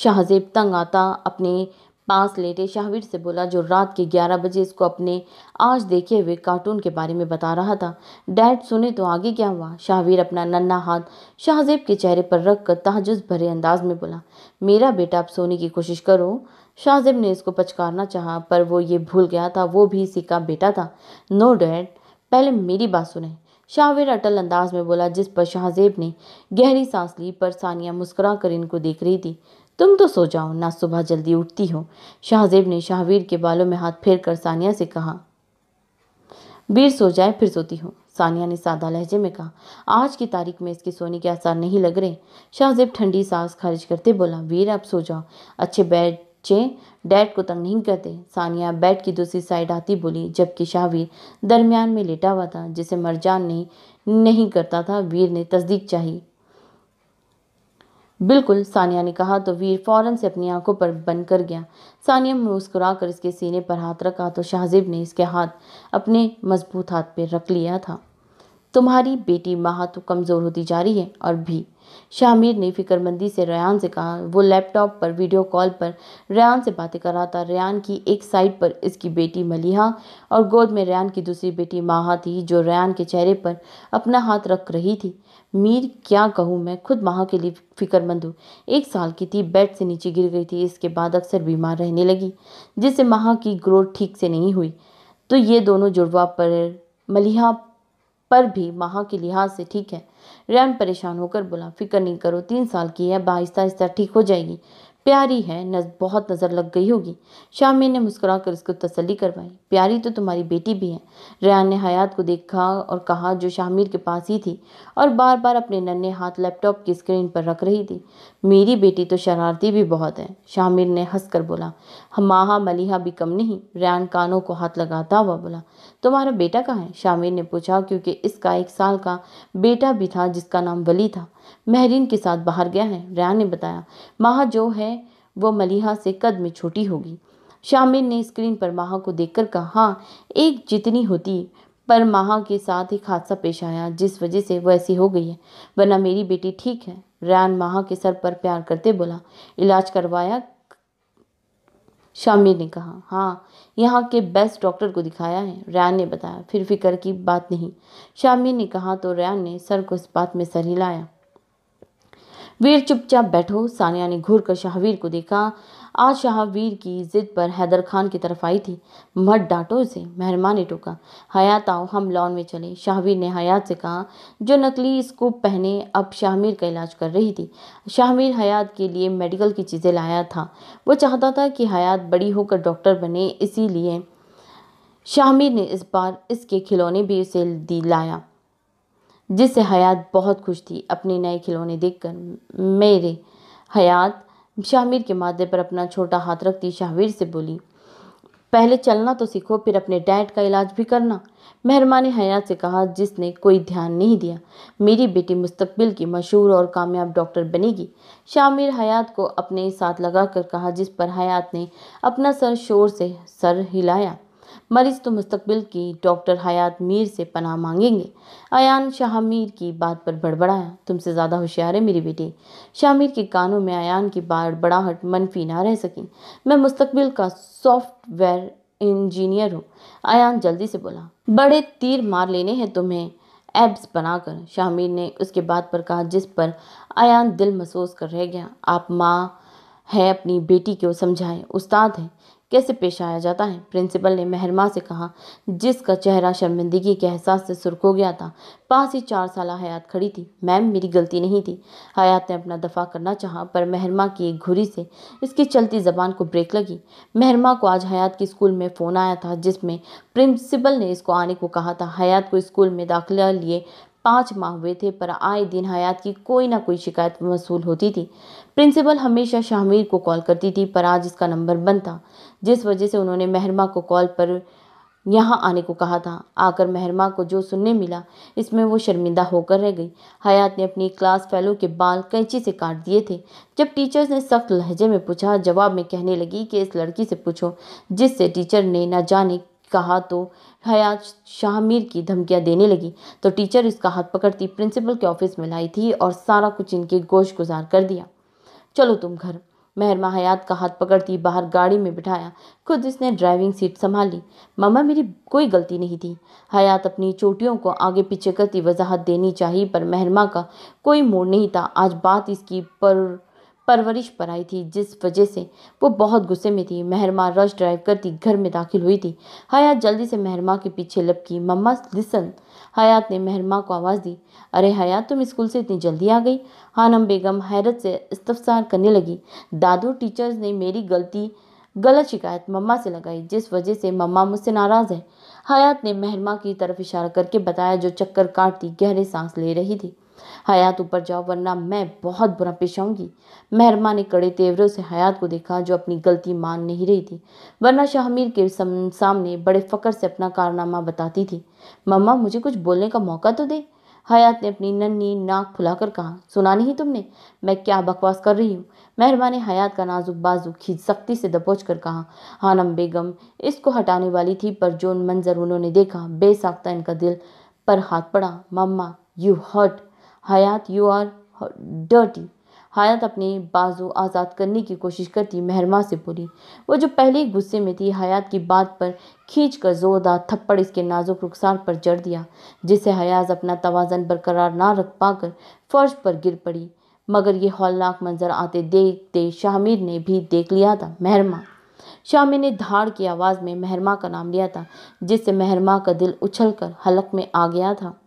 शाहजेब तंग आता अपने पास लेटे शाहवीर से बोला जो रात के 11 बजे इसको अपने आज देखे हुए कार्टून के बारे में बता रहा था डैड सुने तो आगे क्या हुआ शाहवीर अपना नन्ना हाथ शाहजेब के चेहरे पर रख कर तहजस भरे अंदाज में बोला मेरा बेटा अब सोने की कोशिश करो शाहजेब ने इसको पचकारना चाहा पर वो ये भूल गया था वो भी इसी का बेटा था नो डैड पहले मेरी बात सुने शाहवीर अटल अंदाज में बोला जिस पर शाहजेब ने गहरी सांस ली पर सानिया मुस्कुरा इनको देख रही थी तुम तो सो जाओ ना सुबह जल्दी उठती हो शाहजेब ने शाहवीर के बालों में हाथ फेर कर सानिया से कहा वीर सो जाए फिर सोती हो सानिया ने सादा लहजे में कहा आज की तारीख में इसके सोने के आसार नहीं लग रहे शाहजेब ठंडी सांस खारिज करते बोला वीर आप सो जाओ अच्छे बैठे डैड को तंग नहीं करते सानिया बेड की दूसरी साइड आती बोली जबकि शाहवीर दरमियान में लेटा हुआ था जिसे मरजान नहीं नहीं करता था वीर ने तस्दीक चाही बिल्कुल सानिया ने कहा तो वीर फौरन से अपनी आंखों पर बंद कर गया सानिया मुस्कुरा कर इसके सीने पर हाथ रखा तो शाहजेब ने इसके हाथ अपने मजबूत हाथ पर रख लिया था तुम्हारी बेटी माह तो कमज़ोर होती जा रही है और भी शामिर ने फिक्रमंदी से रयान से कहा वो लैपटॉप पर वीडियो कॉल पर रयान से बातें कर रहा था रयान की एक साइड पर इसकी बेटी मलिहा और गोद में रयान की दूसरी बेटी माह थी जो रयान के चेहरे पर अपना हाथ रख रही थी मीर क्या कहूँ मैं खुद माह के लिए फिक्रमंद हूँ एक साल की थी बेड से नीचे गिर गई थी इसके बाद अक्सर बीमार रहने लगी जिससे माह की ग्रोथ ठीक से नहीं हुई तो ये दोनों जुड़वा पर मलिहा पर भी माह के लिहाज से ठीक है रैन परेशान होकर बोला फिक्र नहीं करो तीन साल की है आहिस्ता आहिस्ता ठीक हो जाएगी प्यारी है नज बहुत नज़र लग गई होगी शामिर ने मुस्कुरा कर उसको तसली करवाई प्यारी तो तुम्हारी बेटी भी है रेहान ने हयात को देखा और कहा जो शामिर के पास ही थी और बार बार अपने नन्हे हाथ लैपटॉप की स्क्रीन पर रख रही थी मेरी बेटी तो शरारती भी बहुत है शामिर ने कर बोला माहा मलिहा भी कम नहीं रेहान कानों को हाथ लगाता हुआ बोला तुम्हारा बेटा कहाँ है शामिर ने पूछा क्योंकि इसका एक साल का बेटा भी था जिसका नाम वली था महरीन के साथ बाहर गया है रेहान ने बताया माह जो है वह मलिहा से कद में छोटी होगी शामिर ने स्क्रीन पर माह को देखकर कहा हाँ एक जितनी होती पर माह के साथ एक हादसा पेश आया जिस वजह से वह ऐसी हो गई है वरना मेरी बेटी ठीक है रैन माह के सर पर प्यार करते बोला इलाज करवाया शामिर ने कहा हाँ यहाँ के बेस्ट डॉक्टर को दिखाया है रैन ने बताया फिर फिक्र की बात नहीं शामिर ने कहा तो रैन ने सर को इस बात में सर हिलाया वीर चुपचाप बैठो सानिया ने घूर कर शाहवीर को देखा आज शाहवीर की जिद पर हैदर खान की तरफ आई थी मत डांटो उसे मेहरमान ने टोका हयात आओ हम लॉन में चले शाहवीर ने हयात से कहा जो नकली स्कूप पहने अब शाहमीर का इलाज कर रही थी शाहमीर हयात के लिए मेडिकल की चीज़ें लाया था वो चाहता था कि हयात बड़ी होकर डॉक्टर बने इसीलिए शाहमीर ने इस बार इसके खिलौने भी उसे लाया जिससे हयात बहुत खुश थी अपने नए खिलौने देखकर मेरे हयात शाहमीर के माथे पर अपना छोटा हाथ रखती शाहवीर से बोली पहले चलना तो सीखो फिर अपने डैड का इलाज भी करना मेहरमान ने हयात से कहा जिसने कोई ध्यान नहीं दिया मेरी बेटी मुस्तबिल की मशहूर और कामयाब डॉक्टर बनेगी शामिर हयात को अपने साथ लगाकर कहा जिस पर हयात ने अपना सर शोर से सर हिलाया मरीज तो मुस्तबिल की डॉक्टर हयात मीर से पनाह मांगेंगे अयान शाह मीर की बात पर बड़बड़ाया तुमसे ज़्यादा होशियार है मेरी बेटी शाह मीर के कानों में अयान की बड़बड़ाहट मनफी ना रह सकी मैं मुस्तबिल का सॉफ्टवेयर इंजीनियर हूँ अयान जल्दी से बोला बड़े तीर मार लेने हैं तुम्हें एब्स बनाकर शाहमीर ने उसके बात पर कहा जिस पर अयान दिल महसूस कर रह गया आप माँ है अपनी बेटी को समझाएं उस्ताद हैं कैसे पेश आया जाता है प्रिंसिपल ने मेहरमा से कहा जिसका चेहरा शर्मिंदगी के एहसास से सुरख हो गया था पास ही चार साल हयात खड़ी थी मैम मेरी गलती नहीं थी हयात ने अपना दफ़ा करना चाहा पर मेहरमा की एक घुरी से इसकी चलती ज़बान को ब्रेक लगी मेहरमा को आज हयात के स्कूल में फ़ोन आया था जिसमें प्रिंसिपल ने इसको आने को कहा था हयात को स्कूल में दाखिला लिए पाँच माह हुए थे पर आए दिन हयात की कोई ना कोई शिकायत वसूल होती थी प्रिंसिपल हमेशा शाहमीर को कॉल करती थी पर आज इसका नंबर बंद था जिस वजह से उन्होंने महरमा को कॉल पर यहाँ आने को कहा था आकर महरमा को जो सुनने मिला इसमें वो शर्मिंदा होकर रह गई हयात ने अपनी क्लास फेलो के बाल कैंची से काट दिए थे जब टीचर्स ने सख्त लहजे में पूछा जवाब में कहने लगी कि इस लड़की से पूछो जिससे टीचर ने ना जाने कहा तो हयात शाहमीर की धमकियां देने लगी तो टीचर इसका हाथ पकड़ती प्रिंसिपल के ऑफिस में लाई थी और सारा कुछ इनके गोश गुजार कर दिया चलो तुम घर मेहरमा हयात का हाथ पकड़ती बाहर गाड़ी में बिठाया खुद इसने ड्राइविंग सीट संभाली मामा मेरी कोई गलती नहीं थी हयात अपनी चोटियों को आगे पीछे करती वजाहत देनी चाहिए पर महरमा का कोई मोड़ नहीं था आज बात इसकी पर परवरिश पर आई थी जिस वजह से वो बहुत गुस्से में थी महरमा रश ड्राइव करती घर में दाखिल हुई थी हयात जल्दी से महरमा के पीछे लपकी मम्मा लिसन हयात ने महरमा को आवाज़ दी अरे हयात तुम स्कूल से इतनी जल्दी आ गई हानम बेगम हैरत से इस्तफसार करने लगी दादू टीचर्स ने मेरी गलती गलत शिकायत मम्मा से लगाई जिस वजह से मम्मा मुझसे नाराज़ है हयात ने महरमा की तरफ इशारा करके बताया जो चक्कर काटती गहरे सांस ले रही थी हयात ऊपर जाओ वरना मैं बहुत बुरा पेश आऊँगी मेहरमा ने कड़े तेवरों से हयात को देखा जो अपनी गलती मान नहीं रही थी वरना शाहमीर के सामने बड़े फकर से अपना कारनामा बताती थी मम्मा मुझे कुछ बोलने का मौका तो दे हयात ने अपनी नन्नी नाक फुलाकर कहा सुना नहीं तुमने मैं क्या बकवास कर रही हूँ मेहरमा ने हयात का नाजुक बाजू खींच सख्ती से दबोच कर कहा हानम बेगम इसको हटाने वाली थी पर जो मंजर उन्होंने देखा बेसाख्ता इनका दिल पर हाथ पड़ा mamma you hurt Hayat you are dirty Hayat अपने बाजू आज़ाद करने की कोशिश करती महरमा से बोली वह जो पहले ही गुस्से में थी हयात की बात पर खींच कर ज़ोरदार थप्पड़ इसके नाजुक रुखसार पर जड़ दिया जिससे हयाज अपना तोज़न बरकरार ना रख पाकर फर्श पर गिर पड़ी मगर ये हौलनाक मंजर आते देखते शामिर ने भी देख लिया था महरमा शामिर ने धाड़ की आवाज़ में महरमा का नाम लिया था जिससे महरमा का दिल उछल कर हलक में आ गया था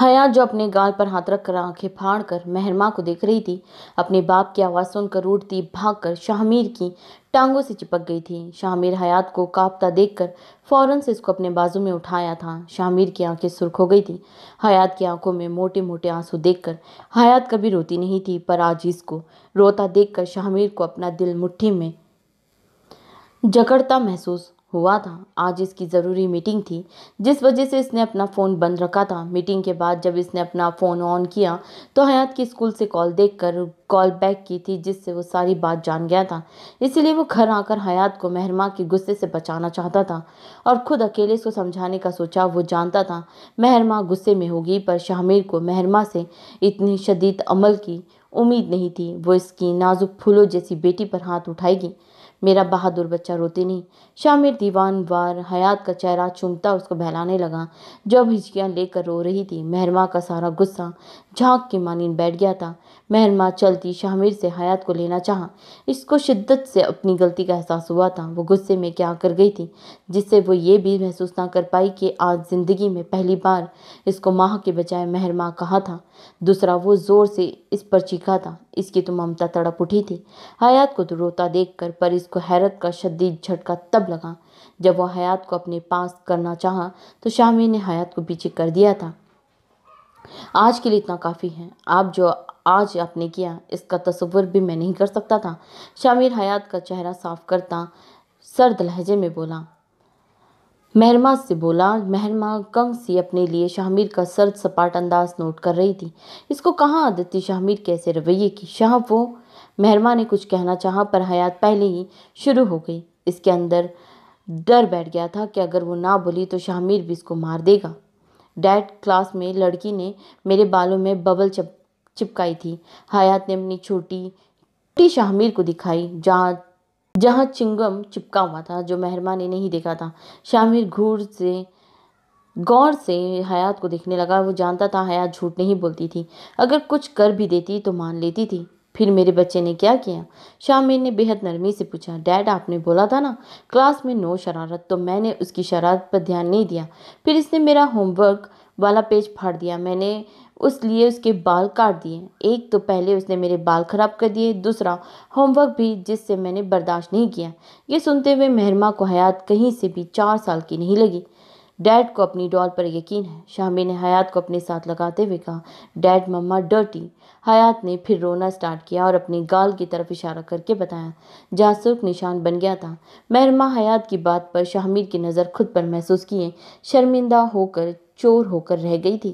हयात जो अपने गाल पर हाथ रखकर आंखें फाड़ कर महरमा को देख रही थी अपने बाप की आवाज़ सुनकर उड़ती भागकर शाहमीर की टांगों से चिपक गई थी शाहमीर हयात को कांपता देखकर फौरन से इसको अपने बाजू में उठाया था शाहमीर की आंखें सुर्ख हो गई थी हयात की आंखों में मोटे मोटे आंसू देखकर हयात कभी रोती नहीं थी पर आज इसको रोता कर शाहमीर को अपना दिल मुठ्ठी में जकड़ता महसूस हुआ था आज इसकी ज़रूरी मीटिंग थी जिस वजह से इसने अपना फ़ोन बंद रखा था मीटिंग के बाद जब इसने अपना फ़ोन ऑन किया तो हयात की स्कूल से कॉल देखकर कॉल बैक की थी जिससे वो सारी बात जान गया था इसीलिए वो घर आकर हयात को महरमा के गुस्से से बचाना चाहता था और ख़ुद अकेले इसको समझाने का सोचा वो जानता था महरमा गुस्से में होगी पर शाहमीर को महरमा से इतनी शदीद अमल की उम्मीद नहीं थी वो इसकी नाजुक फूलों जैसी बेटी पर हाथ उठाएगी मेरा बहादुर बच्चा रोते नहीं शामिर दीवान वार हयात का चेहरा चूमता उसको बहलाने लगा जब हिचकियाँ लेकर रो रही थी महरमा का सारा गुस्सा झांक के मानिन बैठ गया था महरमा चलती शामिर से हयात को लेना चाहा इसको शिद्दत से अपनी गलती का एहसास हुआ था वो गुस्से में क्या कर गई थी जिससे वो ये भी महसूस ना कर पाई कि आज ज़िंदगी में पहली बार इसको माह के बजाय महरमा कहा था दूसरा वो ज़ोर से इस पर चीखा था इसकी तो ममता तड़प उठी थी हयात को तो रोता देख कर पर इसको हैरत का शदीद झटका तब लगा जब वह हयात को अपने पास करना चाहा तो शामी ने हयात को पीछे कर दिया था आज के लिए इतना काफ़ी है आप जो आज आपने किया इसका तस्वर भी मैं नहीं कर सकता था शामिर हयात का चेहरा साफ करता सर्द लहजे में बोला महरमा से बोला महरमा कंग सी अपने लिए शाहमीर का सर्द सपाट अंदाज नोट कर रही थी इसको कहाँ आदत थी शाहमीर के ऐसे रवैये की शाह वो महरमा ने कुछ कहना चाहा पर हयात पहले ही शुरू हो गई इसके अंदर डर बैठ गया था कि अगर वो ना बोली तो शाहमीर भी इसको मार देगा डैड क्लास में लड़की ने मेरे बालों में बबल चप चिपकाई थी हयात ने अपनी छोटी छोटी शाहमीर को दिखाई जहाँ जहाँ चिंगम चिपका हुआ था जो मेहरमा ने नहीं देखा था शामिर घूर से गौर से हयात को देखने लगा वो जानता था हयात झूठ नहीं बोलती थी अगर कुछ कर भी देती तो मान लेती थी फिर मेरे बच्चे ने क्या किया शामिर ने बेहद नरमी से पूछा डैड आपने बोला था ना क्लास में नो शरारत तो मैंने उसकी शरारत पर ध्यान नहीं दिया फिर इसने मेरा होमवर्क वाला पेज फाड़ दिया मैंने उस लिए उसके बाल काट दिए एक तो पहले उसने मेरे बाल ख़राब कर दिए दूसरा होमवर्क भी जिससे मैंने बर्दाश्त नहीं किया ये सुनते हुए महरमा को हयात कहीं से भी चार साल की नहीं लगी डैड को अपनी डॉल पर यकीन है शामी ने हयात को अपने साथ लगाते हुए कहा डैड मम्मा डर्टी हयात ने फिर रोना स्टार्ट किया और अपनी गाल की तरफ इशारा करके बताया जहाँ निशान बन गया था महरमा हयात की बात पर शाहमीर की नज़र खुद पर महसूस किए शर्मिंदा होकर चोर होकर रह गई थी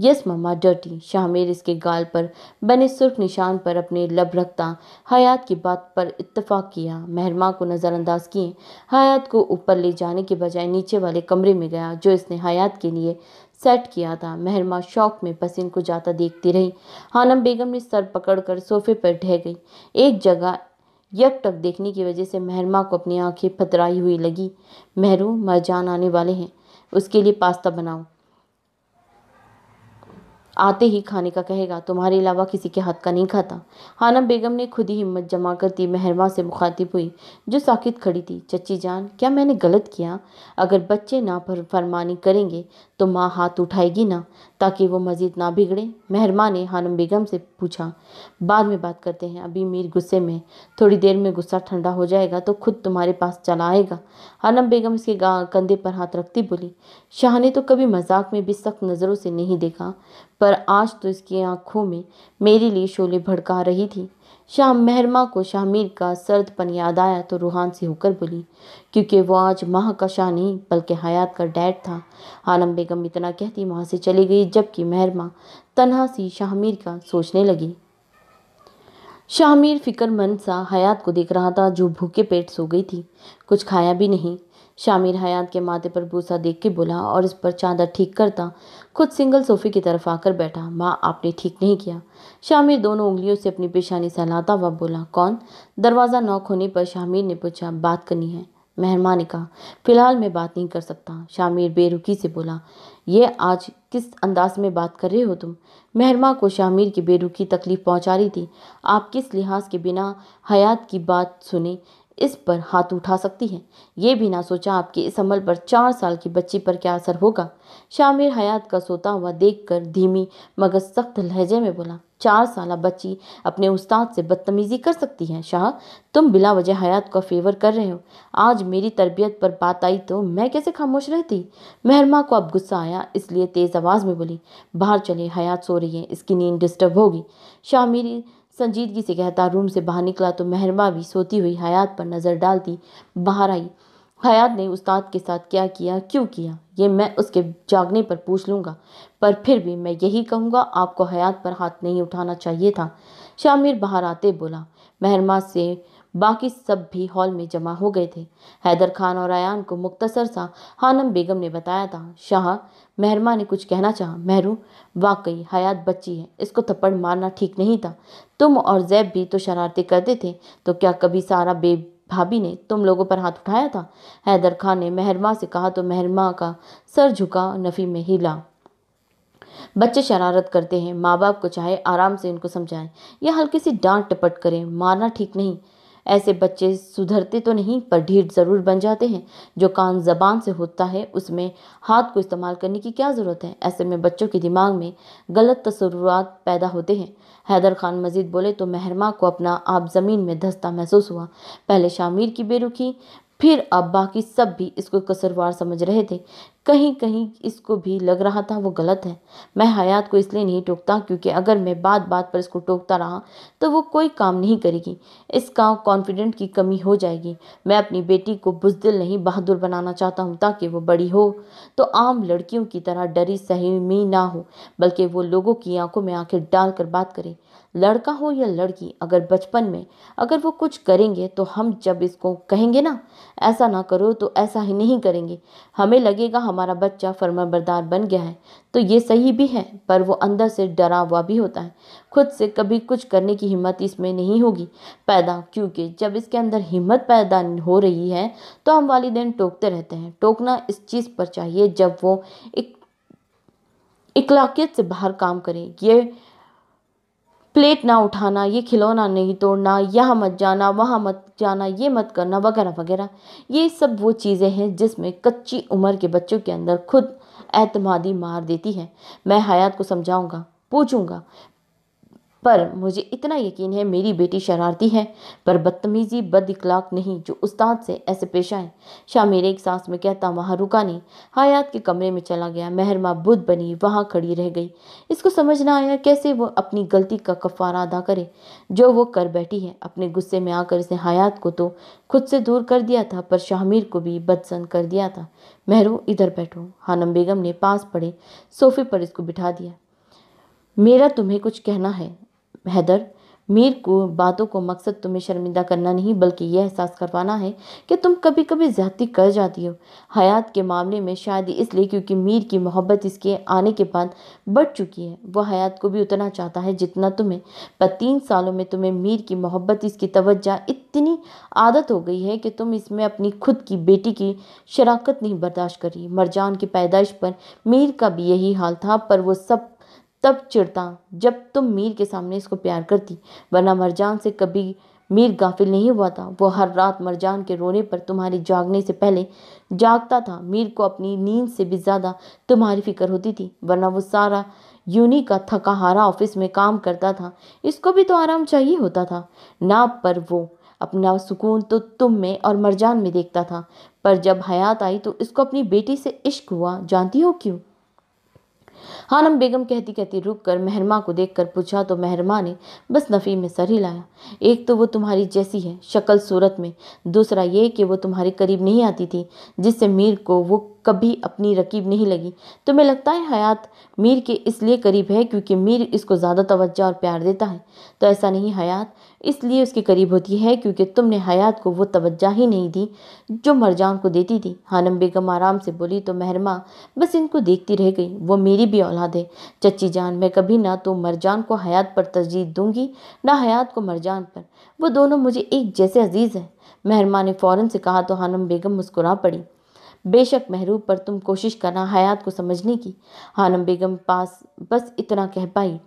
यस मम्मा डर्टी शाहमेर इसके गाल पर बने सुर्ख निशान पर अपने लब रखता हयात की बात पर इतफाक किया महरमा को नज़रअंदाज किए हयात को ऊपर ले जाने के बजाय नीचे वाले कमरे में गया जो इसने हयात के लिए सेट किया था महरमा शौक में पसीन को जाता देखती रही हानम बेगम ने सर पकड़कर सोफे पर ढह गई एक जगह यकटक देखने की वजह से महरमा को अपनी आंखें फतराई हुई लगी महरू मरजान आने वाले हैं उसके लिए पास्ता बनाऊँ आते ही खाने का कहेगा तुम्हारे अलावा किसी के हाथ का नहीं खाता हाना बेगम ने खुद ही हिम्मत जमा कर दी मेहरमा से मुखातिब हुई जो साकित खड़ी थी चची जान क्या मैंने गलत किया अगर बच्चे ना फरमानी करेंगे तो माँ हाथ उठाएगी ना ताकि वो मज़ीद ना बिगड़े मेहरमा ने हानम बेगम से पूछा बाद में बात करते हैं अभी मीर गुस्से में थोड़ी देर में गुस्सा ठंडा हो जाएगा तो खुद तुम्हारे पास चला आएगा हानम बेगम इसके कंधे पर हाथ रखती बोली शाह ने तो कभी मजाक में भी सख्त नज़रों से नहीं देखा पर आज तो इसकी आँखों में मेरे लिए शोले भड़का रही थी शाम महरमा को शामिर का सर्द पन याद आया तो रूहान से होकर बोली क्योंकि वो आज माह का शाह नहीं बल्कि हयात का डैड था आलम बेगम इतना कहती वहाँ से चली गई जबकि महरमा तनहा सी शाहमीर का सोचने लगी शाहमीर फिक्रमंद सा हयात को देख रहा था जो भूखे पेट सो गई थी कुछ खाया भी नहीं शामिर हयात के माथे पर भूसा देख के बोला और इस पर चादर ठीक करता खुद सिंगल सोफे की तरफ आकर बैठा माँ आपने ठीक नहीं किया शामिर दोनों उंगलियों से अपनी पेशानी सहलाता हुआ बोला कौन दरवाज़ा नॉक होने पर शामिर ने पूछा बात करनी है मेहरमा ने कहा फिलहाल मैं बात नहीं कर सकता शामिर बेरुखी से बोला ये आज किस अंदाज में बात कर रहे हो तुम मेहरमा को शामिर की बेरुखी तकलीफ पहुंचा रही थी आप किस लिहाज के बिना हयात की बात सुने इस पर हाथ उठा सकती है ये भी ना सोचा आपके इस अमल पर चार साल की बच्ची पर क्या असर होगा शामिर हयात का सोता हुआ देखकर धीमी मगर सख्त लहजे में बोला चार साल बच्ची अपने उस्ताद से बदतमीज़ी कर सकती है शाह तुम बिला वजह हयात का फेवर कर रहे हो आज मेरी तरबियत पर बात आई तो मैं कैसे खामोश रहती महरमा को अब गुस्सा आया इसलिए तेज़ आवाज़ में बोली बाहर चले हयात सो रही है इसकी नींद डिस्टर्ब होगी शाह मेरी संजीदगी से कहता रूम से बाहर निकला तो महरमा भी सोती हुई हयात पर नज़र डालती बाहर आई हयात ने उस्ताद के साथ क्या किया क्यों किया ये मैं उसके जागने पर पूछ लूँगा पर फिर भी मैं यही कहूँगा आपको हयात पर हाथ नहीं उठाना चाहिए था शामिर बाहर आते बोला महरमा से बाकी सब भी हॉल में जमा हो गए थे हैदर खान और आयान को मुख्तसर सा हानम बेगम ने बताया था शाह मेहरमा ने कुछ कहना चाहा मेहरू वाकई हयात बच्ची है इसको थप्पड़ मारना ठीक नहीं था तुम और जैब भी तो शरारती करते थे तो क्या कभी सारा बे भाभी ने तुम लोगों पर हाथ उठाया था हैदर खान ने मेहरमा से कहा तो मेहरमा का सर झुका नफ़ी में हिला बच्चे शरारत करते हैं माँ बाप को चाहे आराम से उनको समझाएं या हल्की सी डांट टपट करें मारना ठीक नहीं ऐसे बच्चे सुधरते तो नहीं पर ढीठ ज़रूर बन जाते हैं जो कान ज़बान से होता है उसमें हाथ को इस्तेमाल करने की क्या ज़रूरत है ऐसे में बच्चों के दिमाग में गलत तसरुरात पैदा होते हैं हैदर खान मजीद बोले तो महरमा को अपना आप ज़मीन में धस्ता महसूस हुआ पहले शामिर की बेरुखी फिर अब बाकी सब भी इसको कसरवार समझ रहे थे कहीं कहीं इसको भी लग रहा था वो गलत है मैं हयात को इसलिए नहीं टोकता क्योंकि अगर मैं बात बात पर इसको टोकता रहा तो वो कोई काम नहीं करेगी इसका कॉन्फिडेंट की कमी हो जाएगी मैं अपनी बेटी को बुजदिल नहीं बहादुर बनाना चाहता हूँ ताकि वो बड़ी हो तो आम लड़कियों की तरह डरी सहमी ना हो बल्कि वो लोगों की आंखों में आँखें डाल बात करें लड़का हो या लड़की अगर बचपन में अगर वो कुछ करेंगे तो हम जब इसको कहेंगे ना ऐसा ना करो तो ऐसा ही नहीं करेंगे हमें लगेगा हमारा बच्चा फर्माबरदार बन गया है तो ये सही भी है पर वो अंदर से डरा हुआ भी होता है खुद से कभी कुछ करने की हिम्मत इसमें नहीं होगी पैदा क्योंकि जब इसके अंदर हिम्मत पैदा हो रही है तो हम वालदे टोकते रहते हैं टोकना इस चीज़ पर चाहिए जब वो एक इकलाकियत से बाहर काम करें ये प्लेट ना उठाना ये खिलौना नहीं तोड़ना यहाँ मत जाना वहाँ मत जाना ये मत करना वगैरह वगैरह ये सब वो चीज़ें हैं जिसमें कच्ची उम्र के बच्चों के अंदर खुद एतमादी मार देती है मैं हयात को समझाऊँगा पूछूंगा पर मुझे इतना यकीन है मेरी बेटी शरारती है पर बदतमीज़ी बद इखलाक नहीं जो उस्ताद से ऐसे पेश आए शाह मेरे एक सांस में कहता वहाँ रुका नहीं हयात के कमरे में चला गया महरमा बुद्ध बनी वहाँ खड़ी रह गई इसको समझ ना आया कैसे वो अपनी गलती का कफारा अदा करे जो वो कर बैठी है अपने गुस्से में आकर इसने हयात को तो खुद से दूर कर दिया था पर शाहमीर को भी बदसन कर दिया था महरू इधर बैठो हानम बेगम ने पास पड़े सोफे पर इसको बिठा दिया मेरा तुम्हें कुछ कहना है हैदर मीर को बातों को मकसद तुम्हें शर्मिंदा करना नहीं बल्कि यह एहसास करवाना है कि तुम कभी कभी ज़्यादती कर जाती हो हयात के मामले में शायद इसलिए क्योंकि मीर की मोहब्बत इसके आने के बाद बढ़ चुकी है वह हयात को भी उतना चाहता है जितना तुम्हें पर तीन सालों में तुम्हें मीर की मोहब्बत इसकी तवज्जा इतनी आदत हो गई है कि तुम इसमें अपनी खुद की बेटी की शराकत नहीं बर्दाश्त करी मरजान की पैदाइश पर मीर का भी यही हाल था पर वो सब तब चिड़ता जब तुम मीर के सामने इसको प्यार करती वरना मरजान से कभी मीर गाफिल नहीं हुआ था वो हर रात मरजान के रोने पर तुम्हारे जागने से पहले जागता था मीर को अपनी नींद से भी ज़्यादा तुम्हारी फिक्र होती थी वरना वो सारा यूनी का थका हारा ऑफिस में काम करता था इसको भी तो आराम चाहिए होता था ना पर वो अपना सुकून तो तुम में और मरजान में देखता था पर जब हयात आई तो इसको अपनी बेटी से इश्क हुआ जानती हो क्यों हानम बेगम कहती कहती रुक कर महरमा को देख कर पूछा तो महरमा ने बस नफ़ी में सर हिलाया एक तो वो तुम्हारी जैसी है शक्ल सूरत में दूसरा ये कि वो तुम्हारे करीब नहीं आती थी जिससे मीर को वो कभी अपनी रकीब नहीं लगी तुम्हें लगता है हयात मीर के इसलिए करीब है क्योंकि मीर इसको ज़्यादा तोज्जह और प्यार देता है तो ऐसा नहीं हयात इसलिए उसके करीब होती है क्योंकि तुमने हयात को वो तवज्जा ही नहीं दी जो मरजान को देती थी हानम बेगम आराम से बोली तो महरमा बस इनको देखती रह गई वो मेरी भी औलाद है चची जान मैं कभी ना तो मरजान को हयात पर तरजीह दूंगी ना हयात को मरजान पर वो दोनों मुझे एक जैसे अजीज़ है महरमा ने फ़ौरन से कहा तो हानम बेगम मुस्कुरा पड़ी बेशक महरूब पर तुम कोशिश करना हयात को समझने की हानम बेगम पास बस इतना कह पाई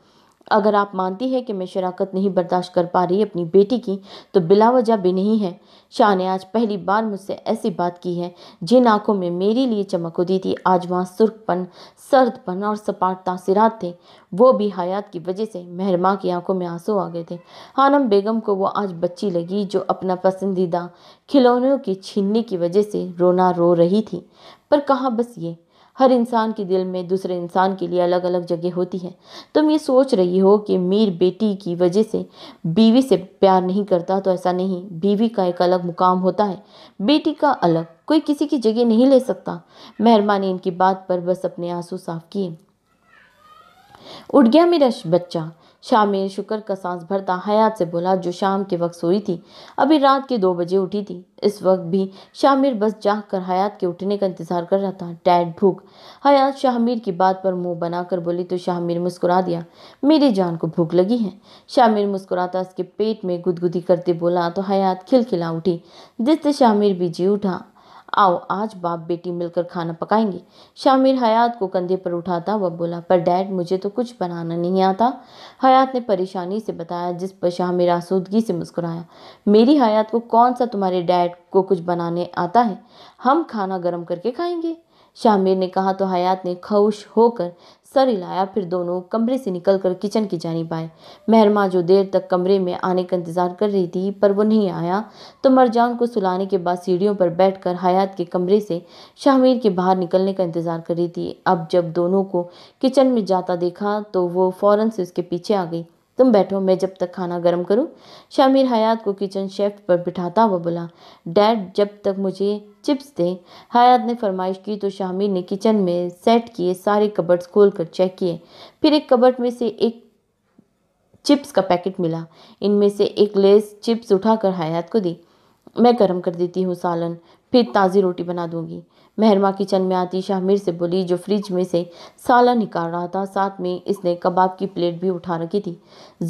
अगर आप मानती हैं कि मैं शराकत नहीं बर्दाश्त कर पा रही अपनी बेटी की तो बिलावजह भी नहीं है शाह ने आज पहली बार मुझसे ऐसी बात की है जिन आंखों में मेरे लिए चमक उदी थी आज वहाँ सुर्खपन सर्दपन और सपाट तासीरात थे वो भी हयात की वजह से महरमा की आंखों में आंसू आ गए थे हानम बेगम को वो आज बच्ची लगी जो अपना पसंदीदा खिलौनों की छीनने की वजह से रोना रो रही थी पर कहा बस ये हर इंसान के दिल में दूसरे इंसान के लिए अलग अलग जगह होती है तुम ये सोच रही हो कि मीर बेटी की वजह से बीवी से प्यार नहीं करता तो ऐसा नहीं बीवी का एक अलग मुकाम होता है बेटी का अलग कोई किसी की जगह नहीं ले सकता मेहरमा ने इनकी बात पर बस अपने आंसू साफ किए उठ गया मेरा बच्चा शामिर शुक्र का सांस भरता हयात से बोला जो शाम के वक्त सोई थी अभी रात के दो बजे उठी थी इस वक्त भी शामिर बस जाग कर हयात के उठने का इंतजार कर रहा था टैड भूख हयात शाहमीर की बात पर मुंह बनाकर बोली तो शाहमीर मुस्कुरा दिया मेरी जान को भूख लगी है शामिर मुस्कुराता उसके पेट में गुदगुदी करते बोला तो हयात खिलखिला उठी जिससे शामिर भी जी उठा आओ आज बाप बेटी मिलकर खाना पकाएंगे शामिर हयात को कंधे पर उठाता वह बोला पर डैड मुझे तो कुछ बनाना नहीं आता हयात ने परेशानी से बताया जिस पर शामिर आसूदगी से मुस्कुराया मेरी हयात को कौन सा तुम्हारे डैड को कुछ बनाने आता है हम खाना गर्म करके खाएंगे शामिर ने कहा तो हयात ने खुश होकर सर हिलाया फिर दोनों कमरे से निकलकर किचन की जानी पाए महरमा जो देर तक कमरे में आने का इंतज़ार कर रही थी पर वो नहीं आया तो मरजान को सुलाने के बाद सीढ़ियों पर बैठकर हयात के कमरे से शाहमीर के बाहर निकलने का इंतज़ार कर रही थी अब जब दोनों को किचन में जाता देखा तो वो फ़ौरन से उसके पीछे आ गई तुम बैठो मैं जब तक खाना गर्म करूँ शामिर हयात को किचन शेफ पर बिठाता हुआ बोला डैड जब तक मुझे चिप्स दें हयात ने फरमाइश की तो शामिर ने किचन में सेट किए सारे कबर्ड्स खोल कर चेक किए फिर एक कबर्ड में से एक चिप्स का पैकेट मिला इनमें से एक लेस चिप्स उठाकर हयात को दी मैं गर्म कर देती हूँ सालन फिर ताज़ी रोटी बना दूंगी महरमा किचन में आती शाहमीर से बोली जो फ्रिज में से साला निकाल रहा था साथ में इसने कबाब की प्लेट भी उठा रखी थी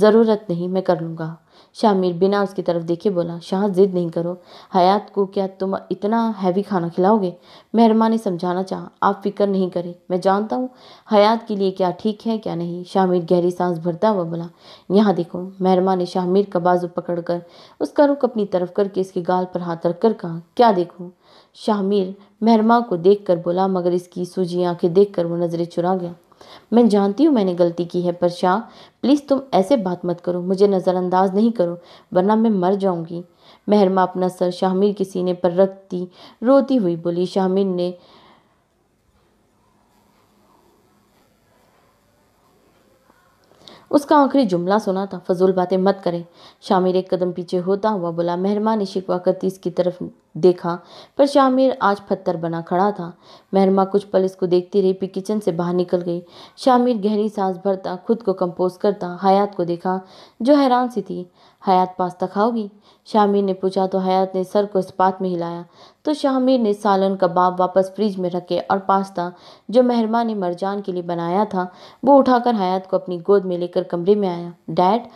ज़रूरत नहीं मैं कर लूँगा शाहमीर बिना उसकी तरफ देखे बोला शाह जिद नहीं करो हयात को क्या तुम इतना हैवी खाना खिलाओगे मेहरमा ने समझाना चाह आप फिक्र नहीं करें मैं जानता हूँ हयात के लिए क्या ठीक है क्या नहीं शाहमीर गहरी सांस भरता हुआ बोला यहाँ देखो मेहरमा ने शाहमीर का बाजू पकड़कर उसका रुख अपनी तरफ करके इसके गाल पर हाथ रख कर कहा क्या देखूँ शाहमीर महरमा को देखकर बोला मगर इसकी सूजी आंखें देखकर वो नज़रें चुरा गया मैं जानती हूँ मैंने गलती की है पर शाह प्लीज़ तुम ऐसे बात मत करो मुझे नज़रअंदाज नहीं करो वरना मैं मर जाऊँगी महरमा अपना सर शाहमीर के सीने पर रखती रोती हुई बोली शाहमीर ने उसका आखिरी जुमला सुना था फजूल बातें मत करें शामिर एक कदम पीछे होता हुआ बोला मेहरमा ने शिकवा करती इसकी तरफ देखा पर शामिर आज पत्थर बना खड़ा था मेहरमा कुछ पल इसको देखती रही फिर किचन से बाहर निकल गई शामिर गहरी सांस भरता खुद को कंपोज करता हयात को देखा जो हैरान सी थी हयात पास्ता खाओगी शामिर ने पूछा तो हयात ने सर को इस बात में हिलाया तो शामिर ने सालन कबाब वापस फ्रिज में रखे और पास्ता जो मेहरमा ने मरजान के लिए बनाया था वो उठाकर हयात को अपनी गोद में लेकर कमरे में आया डैड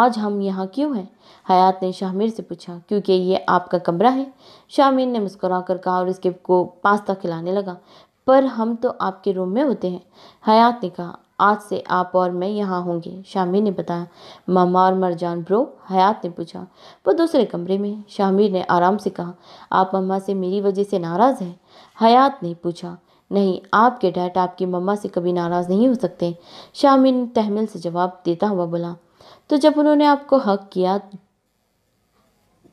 आज हम यहाँ क्यों हैं हयात ने शामिर से पूछा क्योंकि ये आपका कमरा है शामिर ने मुस्कुरा कर कहा और इसके को पास्ता खिलाने लगा पर हम तो आपके रूम में होते हैं हयात ने कहा आज से आप और मैं यहाँ होंगे शामिर ने बताया मामा और मरजान ब्रो हयात ने पूछा वो दूसरे कमरे में शामिर ने आराम से कहा आप मम्मा से मेरी वजह से नाराज़ हैं हयात ने पूछा नहीं आपके डैड आपकी मम्मा से कभी नाराज़ नहीं हो सकते शामिर ने तहमिल से जवाब देता हुआ बोला तो जब उन्होंने आपको हक किया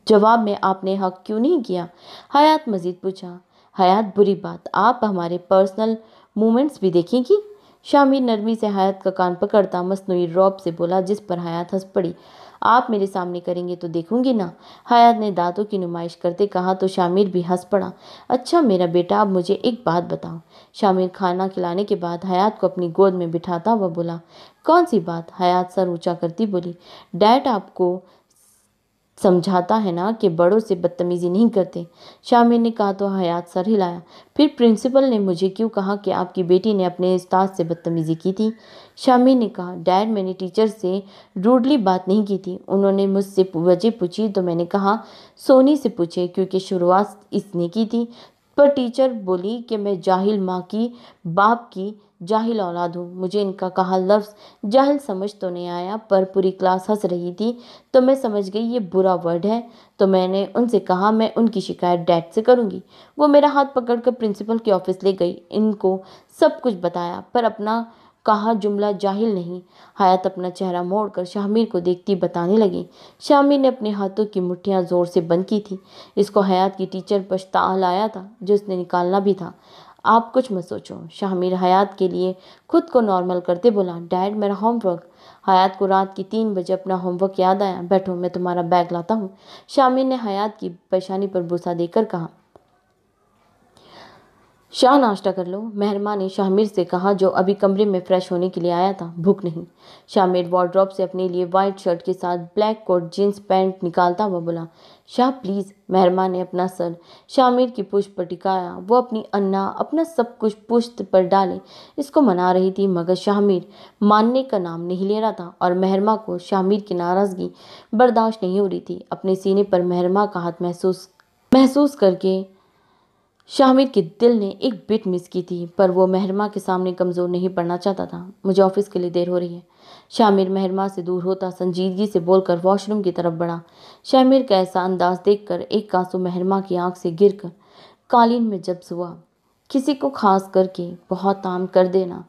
जवाब में आपने हक क्यों नहीं किया हयात मजीद पूछा हयात बुरी बात आप हमारे पर्सनल मोमेंट्स भी देखेंगी शामिर नरमी से हयात का कान पकड़ता मसनू रौब से बोला जिस पर हयात हंस पड़ी आप मेरे सामने करेंगे तो देखूंगी ना हयात ने दांतों की नुमाइश करते कहा तो शामिर भी हंस पड़ा अच्छा मेरा बेटा अब मुझे एक बात बताओ शामिर खाना खिलाने के बाद हयात को अपनी गोद में बिठाता हुआ बोला कौन सी बात हयात सर ऊँचा करती बोली डैड आपको समझाता है ना कि बड़ों से बदतमीज़ी नहीं करते शामिर ने कहा तो हयात सर हिलाया फिर प्रिंसिपल ने मुझे क्यों कहा कि आपकी बेटी ने अपने उस्ताद से बदतमीज़ी की थी शामिर ने कहा डैड मैंने टीचर से रूडली बात नहीं की थी उन्होंने मुझसे वजह पूछी तो मैंने कहा सोनी से पूछे क्योंकि शुरुआत इसने की थी पर टीचर बोली कि मैं जाहिल माँ की बाप की जाहिल औलाद हूँ मुझे इनका कहा लफ्ज़ जाहिल समझ तो नहीं आया पर पूरी क्लास हंस रही थी तो मैं समझ गई ये बुरा वर्ड है तो मैंने उनसे कहा मैं उनकी शिकायत डैड से करूँगी वो मेरा हाथ पकड़कर प्रिंसिपल के ऑफ़िस ले गई इनको सब कुछ बताया पर अपना कहा जुमला जाहिल नहीं हयात अपना चेहरा मोड़कर शामिर को देखती बताने लगी शामिर ने अपने हाथों की मुठ्ठियाँ ज़ोर से बंद की थी इसको हयात की टीचर पछता लाया था जो उसने निकालना भी था आप कुछ मत सोचो शाहमीर हयात के लिए खुद को नॉर्मल करते बोला डैड मेरा होमवर्क हयात को रात की तीन बजे अपना होमवर्क याद आया बैठो मैं तुम्हारा बैग लाता हूँ शाहमीर ने हयात की परेशानी पर भूसा देकर कहा शाह नाश्ता कर लो मेहरमा ने शाहमीर से कहा जो अभी कमरे में फ्रेश होने के लिए आया था भूख नहीं शाहमीर वार्ड्रॉप से अपने लिए वाइट शर्ट के साथ ब्लैक कोट जीन्स पैंट निकालता हुआ बोला शाह प्लीज़ मेहरमा ने अपना सर शामिर की पुष्ट पर टिकाया वो अपनी अन्ना अपना सब कुछ पुश्त पर डाले इसको मना रही थी मगर शामिर मानने का नाम नहीं ले रहा था और मेहरमा को शामिर की नाराज़गी बर्दाश्त नहीं हो रही थी अपने सीने पर मेहरमा का हाथ महसूस महसूस करके शामिर के दिल ने एक बिट मिस की थी पर वो मेहरमा के सामने कमज़ोर नहीं पड़ना चाहता था मुझे ऑफिस के लिए देर हो रही है शामिर महरमा से दूर होता संजीदगी से बोलकर वॉशरूम की तरफ बढ़ा शामिर का ऐसा अंदाज देखकर एक कांसू महरमा की आंख से गिरकर कालीन में जब्स हुआ किसी को खास करके बहुत आम कर देना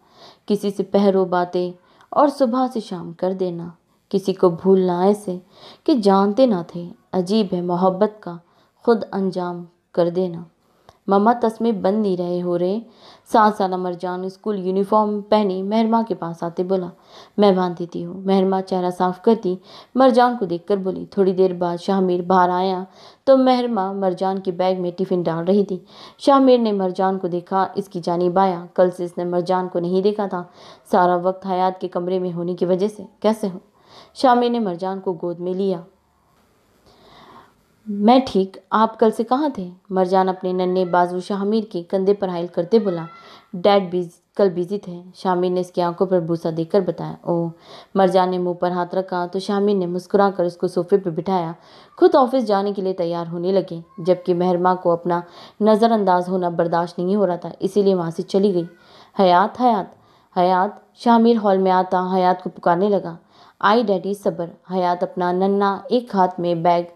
किसी से पहरो बातें और सुबह से शाम कर देना किसी को भूलना ऐसे कि जानते ना थे अजीब है मोहब्बत का खुद अंजाम कर देना ममा तस्में बंद नहीं रहे हो रहे सात साल जान स्कूल यूनिफॉर्म पहनी महरमा के पास आते बोला मैं बांध देती हूँ महरमा चेहरा साफ करती मरजान को देखकर बोली थोड़ी देर बाद शाहमीर बाहर आया तो महरमा मरजान के बैग में टिफ़िन डाल रही थी शाहमीर ने मरजान को देखा इसकी जानीब आया कल से इसने मरजान को नहीं देखा था सारा वक्त हयात के कमरे में होने की वजह से कैसे हो शामिर ने मरजान को गोद में लिया मैं ठीक आप कल से कहाँ थे मरजान अपने नन्हे बाजू शाहमीर के कंधे पर हाइल करते बोला डैड बिज कल बिजी थे शामिर ने इसकी आंखों पर भूसा देकर बताया ओह मरजान ने मुंह पर हाथ रखा तो शामिर ने मुस्कुरा कर उसको सोफे पर बिठाया खुद ऑफिस जाने के लिए तैयार होने लगे जबकि मेहरमा को अपना नज़रअंदाज होना बर्दाश्त नहीं हो रहा था इसीलिए वहाँ से चली गई हयात हयात हयात शामिर हॉल में आता हयात को पुकारने लगा आई डैडी सबर हयात अपना नन्ना एक हाथ में बैग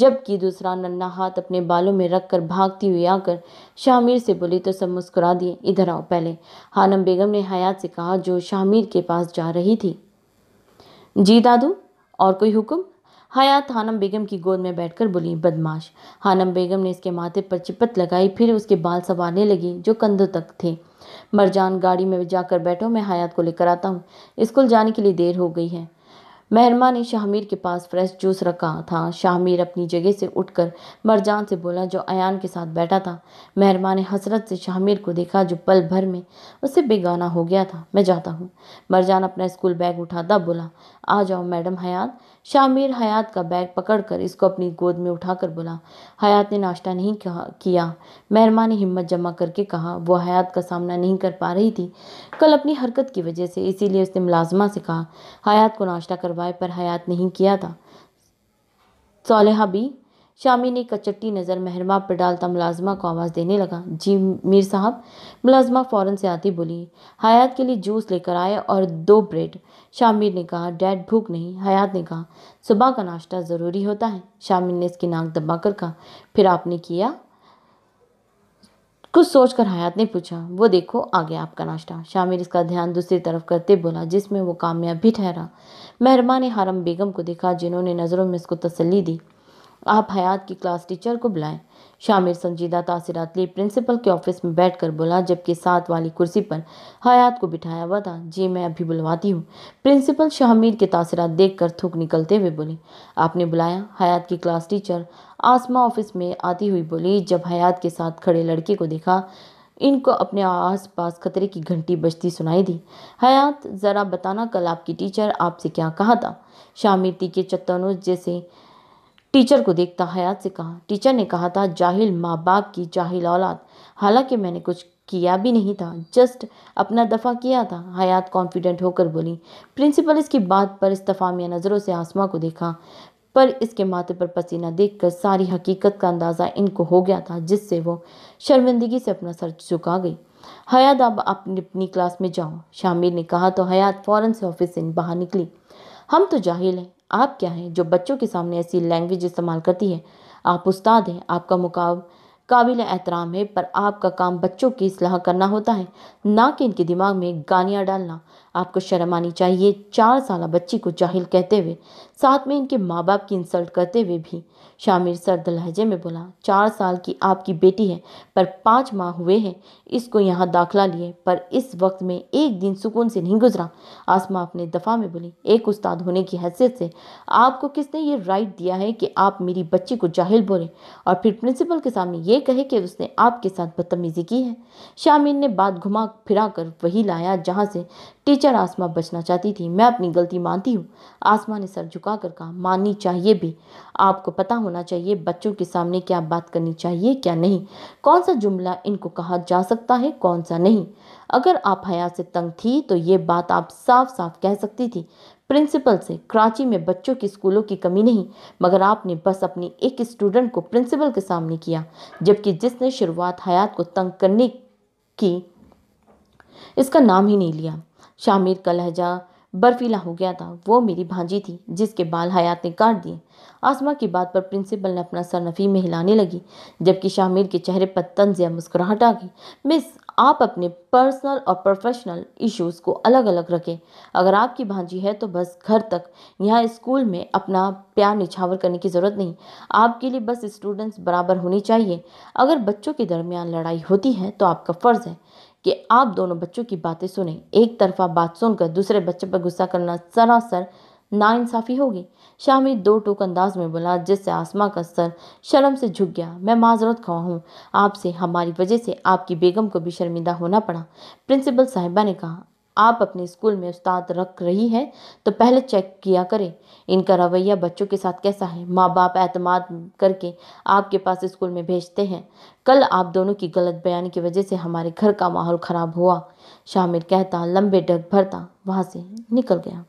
जबकि दूसरा नन्ना हाथ अपने बालों में रखकर भागती हुई आकर शामिर से बोली तो सब मुस्कुरा दिए इधर आओ पहले हानम बेगम ने हयात से कहा जो शामिर के पास जा रही थी जी दादू और कोई हुक्म हयात हानम बेगम की गोद में बैठकर बोली बदमाश हानम बेगम ने इसके माथे पर चिपत लगाई फिर उसके बाल संवारने लगी जो कंधों तक थे मरजान गाड़ी में जाकर बैठो मैं हयात को लेकर आता हूँ स्कूल जाने के लिए देर हो गई है महरमा ने शाहमीर के पास फ्रेश जूस रखा था शाहमीर अपनी जगह से उठकर मरजान से बोला जो अयान के साथ बैठा था महरमा ने हसरत से शाहमीर को देखा जो पल भर में उससे बेगाना हो गया था मैं जाता हूँ मरजान अपना स्कूल बैग उठाता बोला आ जाओ मैडम हयात शामिर हयात का बैग पकड़कर इसको अपनी गोद में उठाकर बोला हयात ने नाश्ता नहीं किया मेहरमा ने हिम्मत जमा करके कहा वो हयात का सामना नहीं कर पा रही थी कल अपनी हरकत की वजह से इसीलिए उसने मुलाजमा से कहा हयात को नाश्ता करवाए पर हयात नहीं किया था सोलह भी शामी ने कचट्टी नज़र महरमा पर डालता मुलाजमा को आवाज़ देने लगा जी मीर साहब मुलाजमा फ़ौरन से आती बोली हयात के लिए जूस लेकर आए और दो ब्रेड शामिर ने कहा डैड भूख नहीं हयात ने कहा सुबह का नाश्ता ज़रूरी होता है शामिर ने इसकी नाक दबा कर कहा फिर आपने किया कुछ सोचकर हयात ने पूछा वो देखो आ गया आपका नाश्ता शामिर इसका ध्यान दूसरी तरफ करते बोला जिसमें वो कामयाब भी ठहरा महरमा ने हारम बेगम को देखा जिन्होंने नज़रों में इसको तसली दी आप हयात की क्लास टीचर को बुलाएं शामिर संजीदा तासीरत ली प्रिंसिपल के ऑफिस में बैठकर बोला जबकि साथ वाली कुर्सी पर हयात को बिठाया हुआ था जी मैं अभी बुलवाती हूँ प्रिंसिपल शामिर के तासरात देखकर थूक निकलते हुए बोली आपने बुलाया हयात की क्लास टीचर आसमा ऑफिस में आती हुई बोली जब हयात के साथ खड़े लड़के को देखा इनको अपने आस पास खतरे की घंटी बजती सुनाई दी हयात ज़रा बताना कल आपकी टीचर आपसे क्या कहा था शामिर तीखे चत्तनों जैसे टीचर को देखता हयात से कहा टीचर ने कहा था जाहिल माँ बाप की जाहिल औलाद हालांकि मैंने कुछ किया भी नहीं था जस्ट अपना दफ़ा किया था हयात कॉन्फिडेंट होकर बोली प्रिंसिपल इसकी बात पर इस्तफामिया नज़रों से आसमा को देखा पर इसके माथे पर पसीना देखकर सारी हकीकत का अंदाज़ा इनको हो गया था जिससे वो शर्मिंदगी से अपना सर झुका गई हयात अब अपनी अपनी क्लास में जाओ शामिर ने कहा तो हयात फ़ौरन से ऑफिस से बाहर निकली हम तो जाहिल हैं आप क्या हैं जो बच्चों के सामने ऐसी लैंग्वेज इस्तेमाल करती है आप उस्ताद हैं आपका मुकाब काबिल एहतराम है पर आपका काम बच्चों की असलाह करना होता है ना कि इनके दिमाग में गानियाँ डालना आपको शर्म आनी चाहिए चार साल बच्ची को जाहिल कहते हुए साथ में इनके माँ बाप की इंसल्ट करते हुए भी शामिर सर्द लहजे में बोला चार साल की आपकी बेटी है पर पाँच माह हुए हैं इसको यहाँ दाखला लिए पर इस वक्त में एक दिन सुकून से नहीं गुजरा आसमा अपने दफ़ा में बोली एक उस्ताद होने की हैसियत से आपको किसने ये राइट दिया है कि आप मेरी बच्ची को जाहिल बोलें और फिर प्रिंसिपल के सामने ये कहे कि उसने आपके साथ बदतमीज़ी की है शामिर ने बात घुमा फिरा वही लाया जहाँ से टीचर आसमा बचना चाहती थी मैं अपनी गलती मानती हूँ आसमा ने सर झुकाकर कहा माननी चाहिए भी आपको पता होना चाहिए बच्चों के सामने क्या बात करनी चाहिए क्या नहीं कौन सा जुमला इनको कहा जा सकता है कौन सा नहीं अगर आप हया से तंग थी तो ये बात आप साफ साफ कह सकती थी प्रिंसिपल से कराची में बच्चों की स्कूलों की कमी नहीं मगर आपने बस अपनी एक स्टूडेंट को प्रिंसिपल के सामने किया जबकि जिसने शुरुआत हयात को तंग करने की इसका नाम ही नहीं लिया शामिर का लहजा बर्फीला हो गया था वो मेरी भांजी थी जिसके बाल हयात ने काट दिए आसमा की बात पर प्रिंसिपल ने अपना सर नफ़ी में हिलाने लगी जबकि शामिर के चेहरे पर या मुस्कुराहट आ गई मिस आप अपने पर्सनल और प्रोफेशनल इश्यूज को अलग अलग रखें अगर आपकी भांजी है तो बस घर तक यहाँ स्कूल में अपना प्यार निछावर करने की ज़रूरत नहीं आपके लिए बस स्टूडेंट्स बराबर होने चाहिए अगर बच्चों के दरमियान लड़ाई होती है तो आपका फ़र्ज़ है कि आप दोनों बच्चों की बातें सुने एक तरफा बात सुनकर दूसरे बच्चे पर गुस्सा करना सरासर नाइंसाफ़ी होगी शामी दो टोक अंदाज में बोला जिससे आसमा का सर शर्म से झुक गया मैं माजरत खा हूँ आपसे हमारी वजह से आपकी बेगम को भी शर्मिंदा होना पड़ा प्रिंसिपल साहिबा ने कहा आप अपने स्कूल में उस्ताद रख रही हैं तो पहले चेक किया करें इनका रवैया बच्चों के साथ कैसा है माँ बाप एतमाद करके आपके पास स्कूल में भेजते हैं कल आप दोनों की गलत बयान की वजह से हमारे घर का माहौल ख़राब हुआ शामिर कहता लंबे डग भरता वहाँ से निकल गया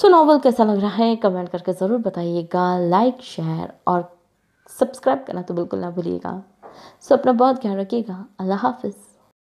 सो नावल कैसा लग रहा है कमेंट करके ज़रूर बताइएगा लाइक शेयर और सब्सक्राइब करना तो बिल्कुल ना भूलिएगा सो अपना बहुत ख्याल रखिएगा अल्लाह हाफिज़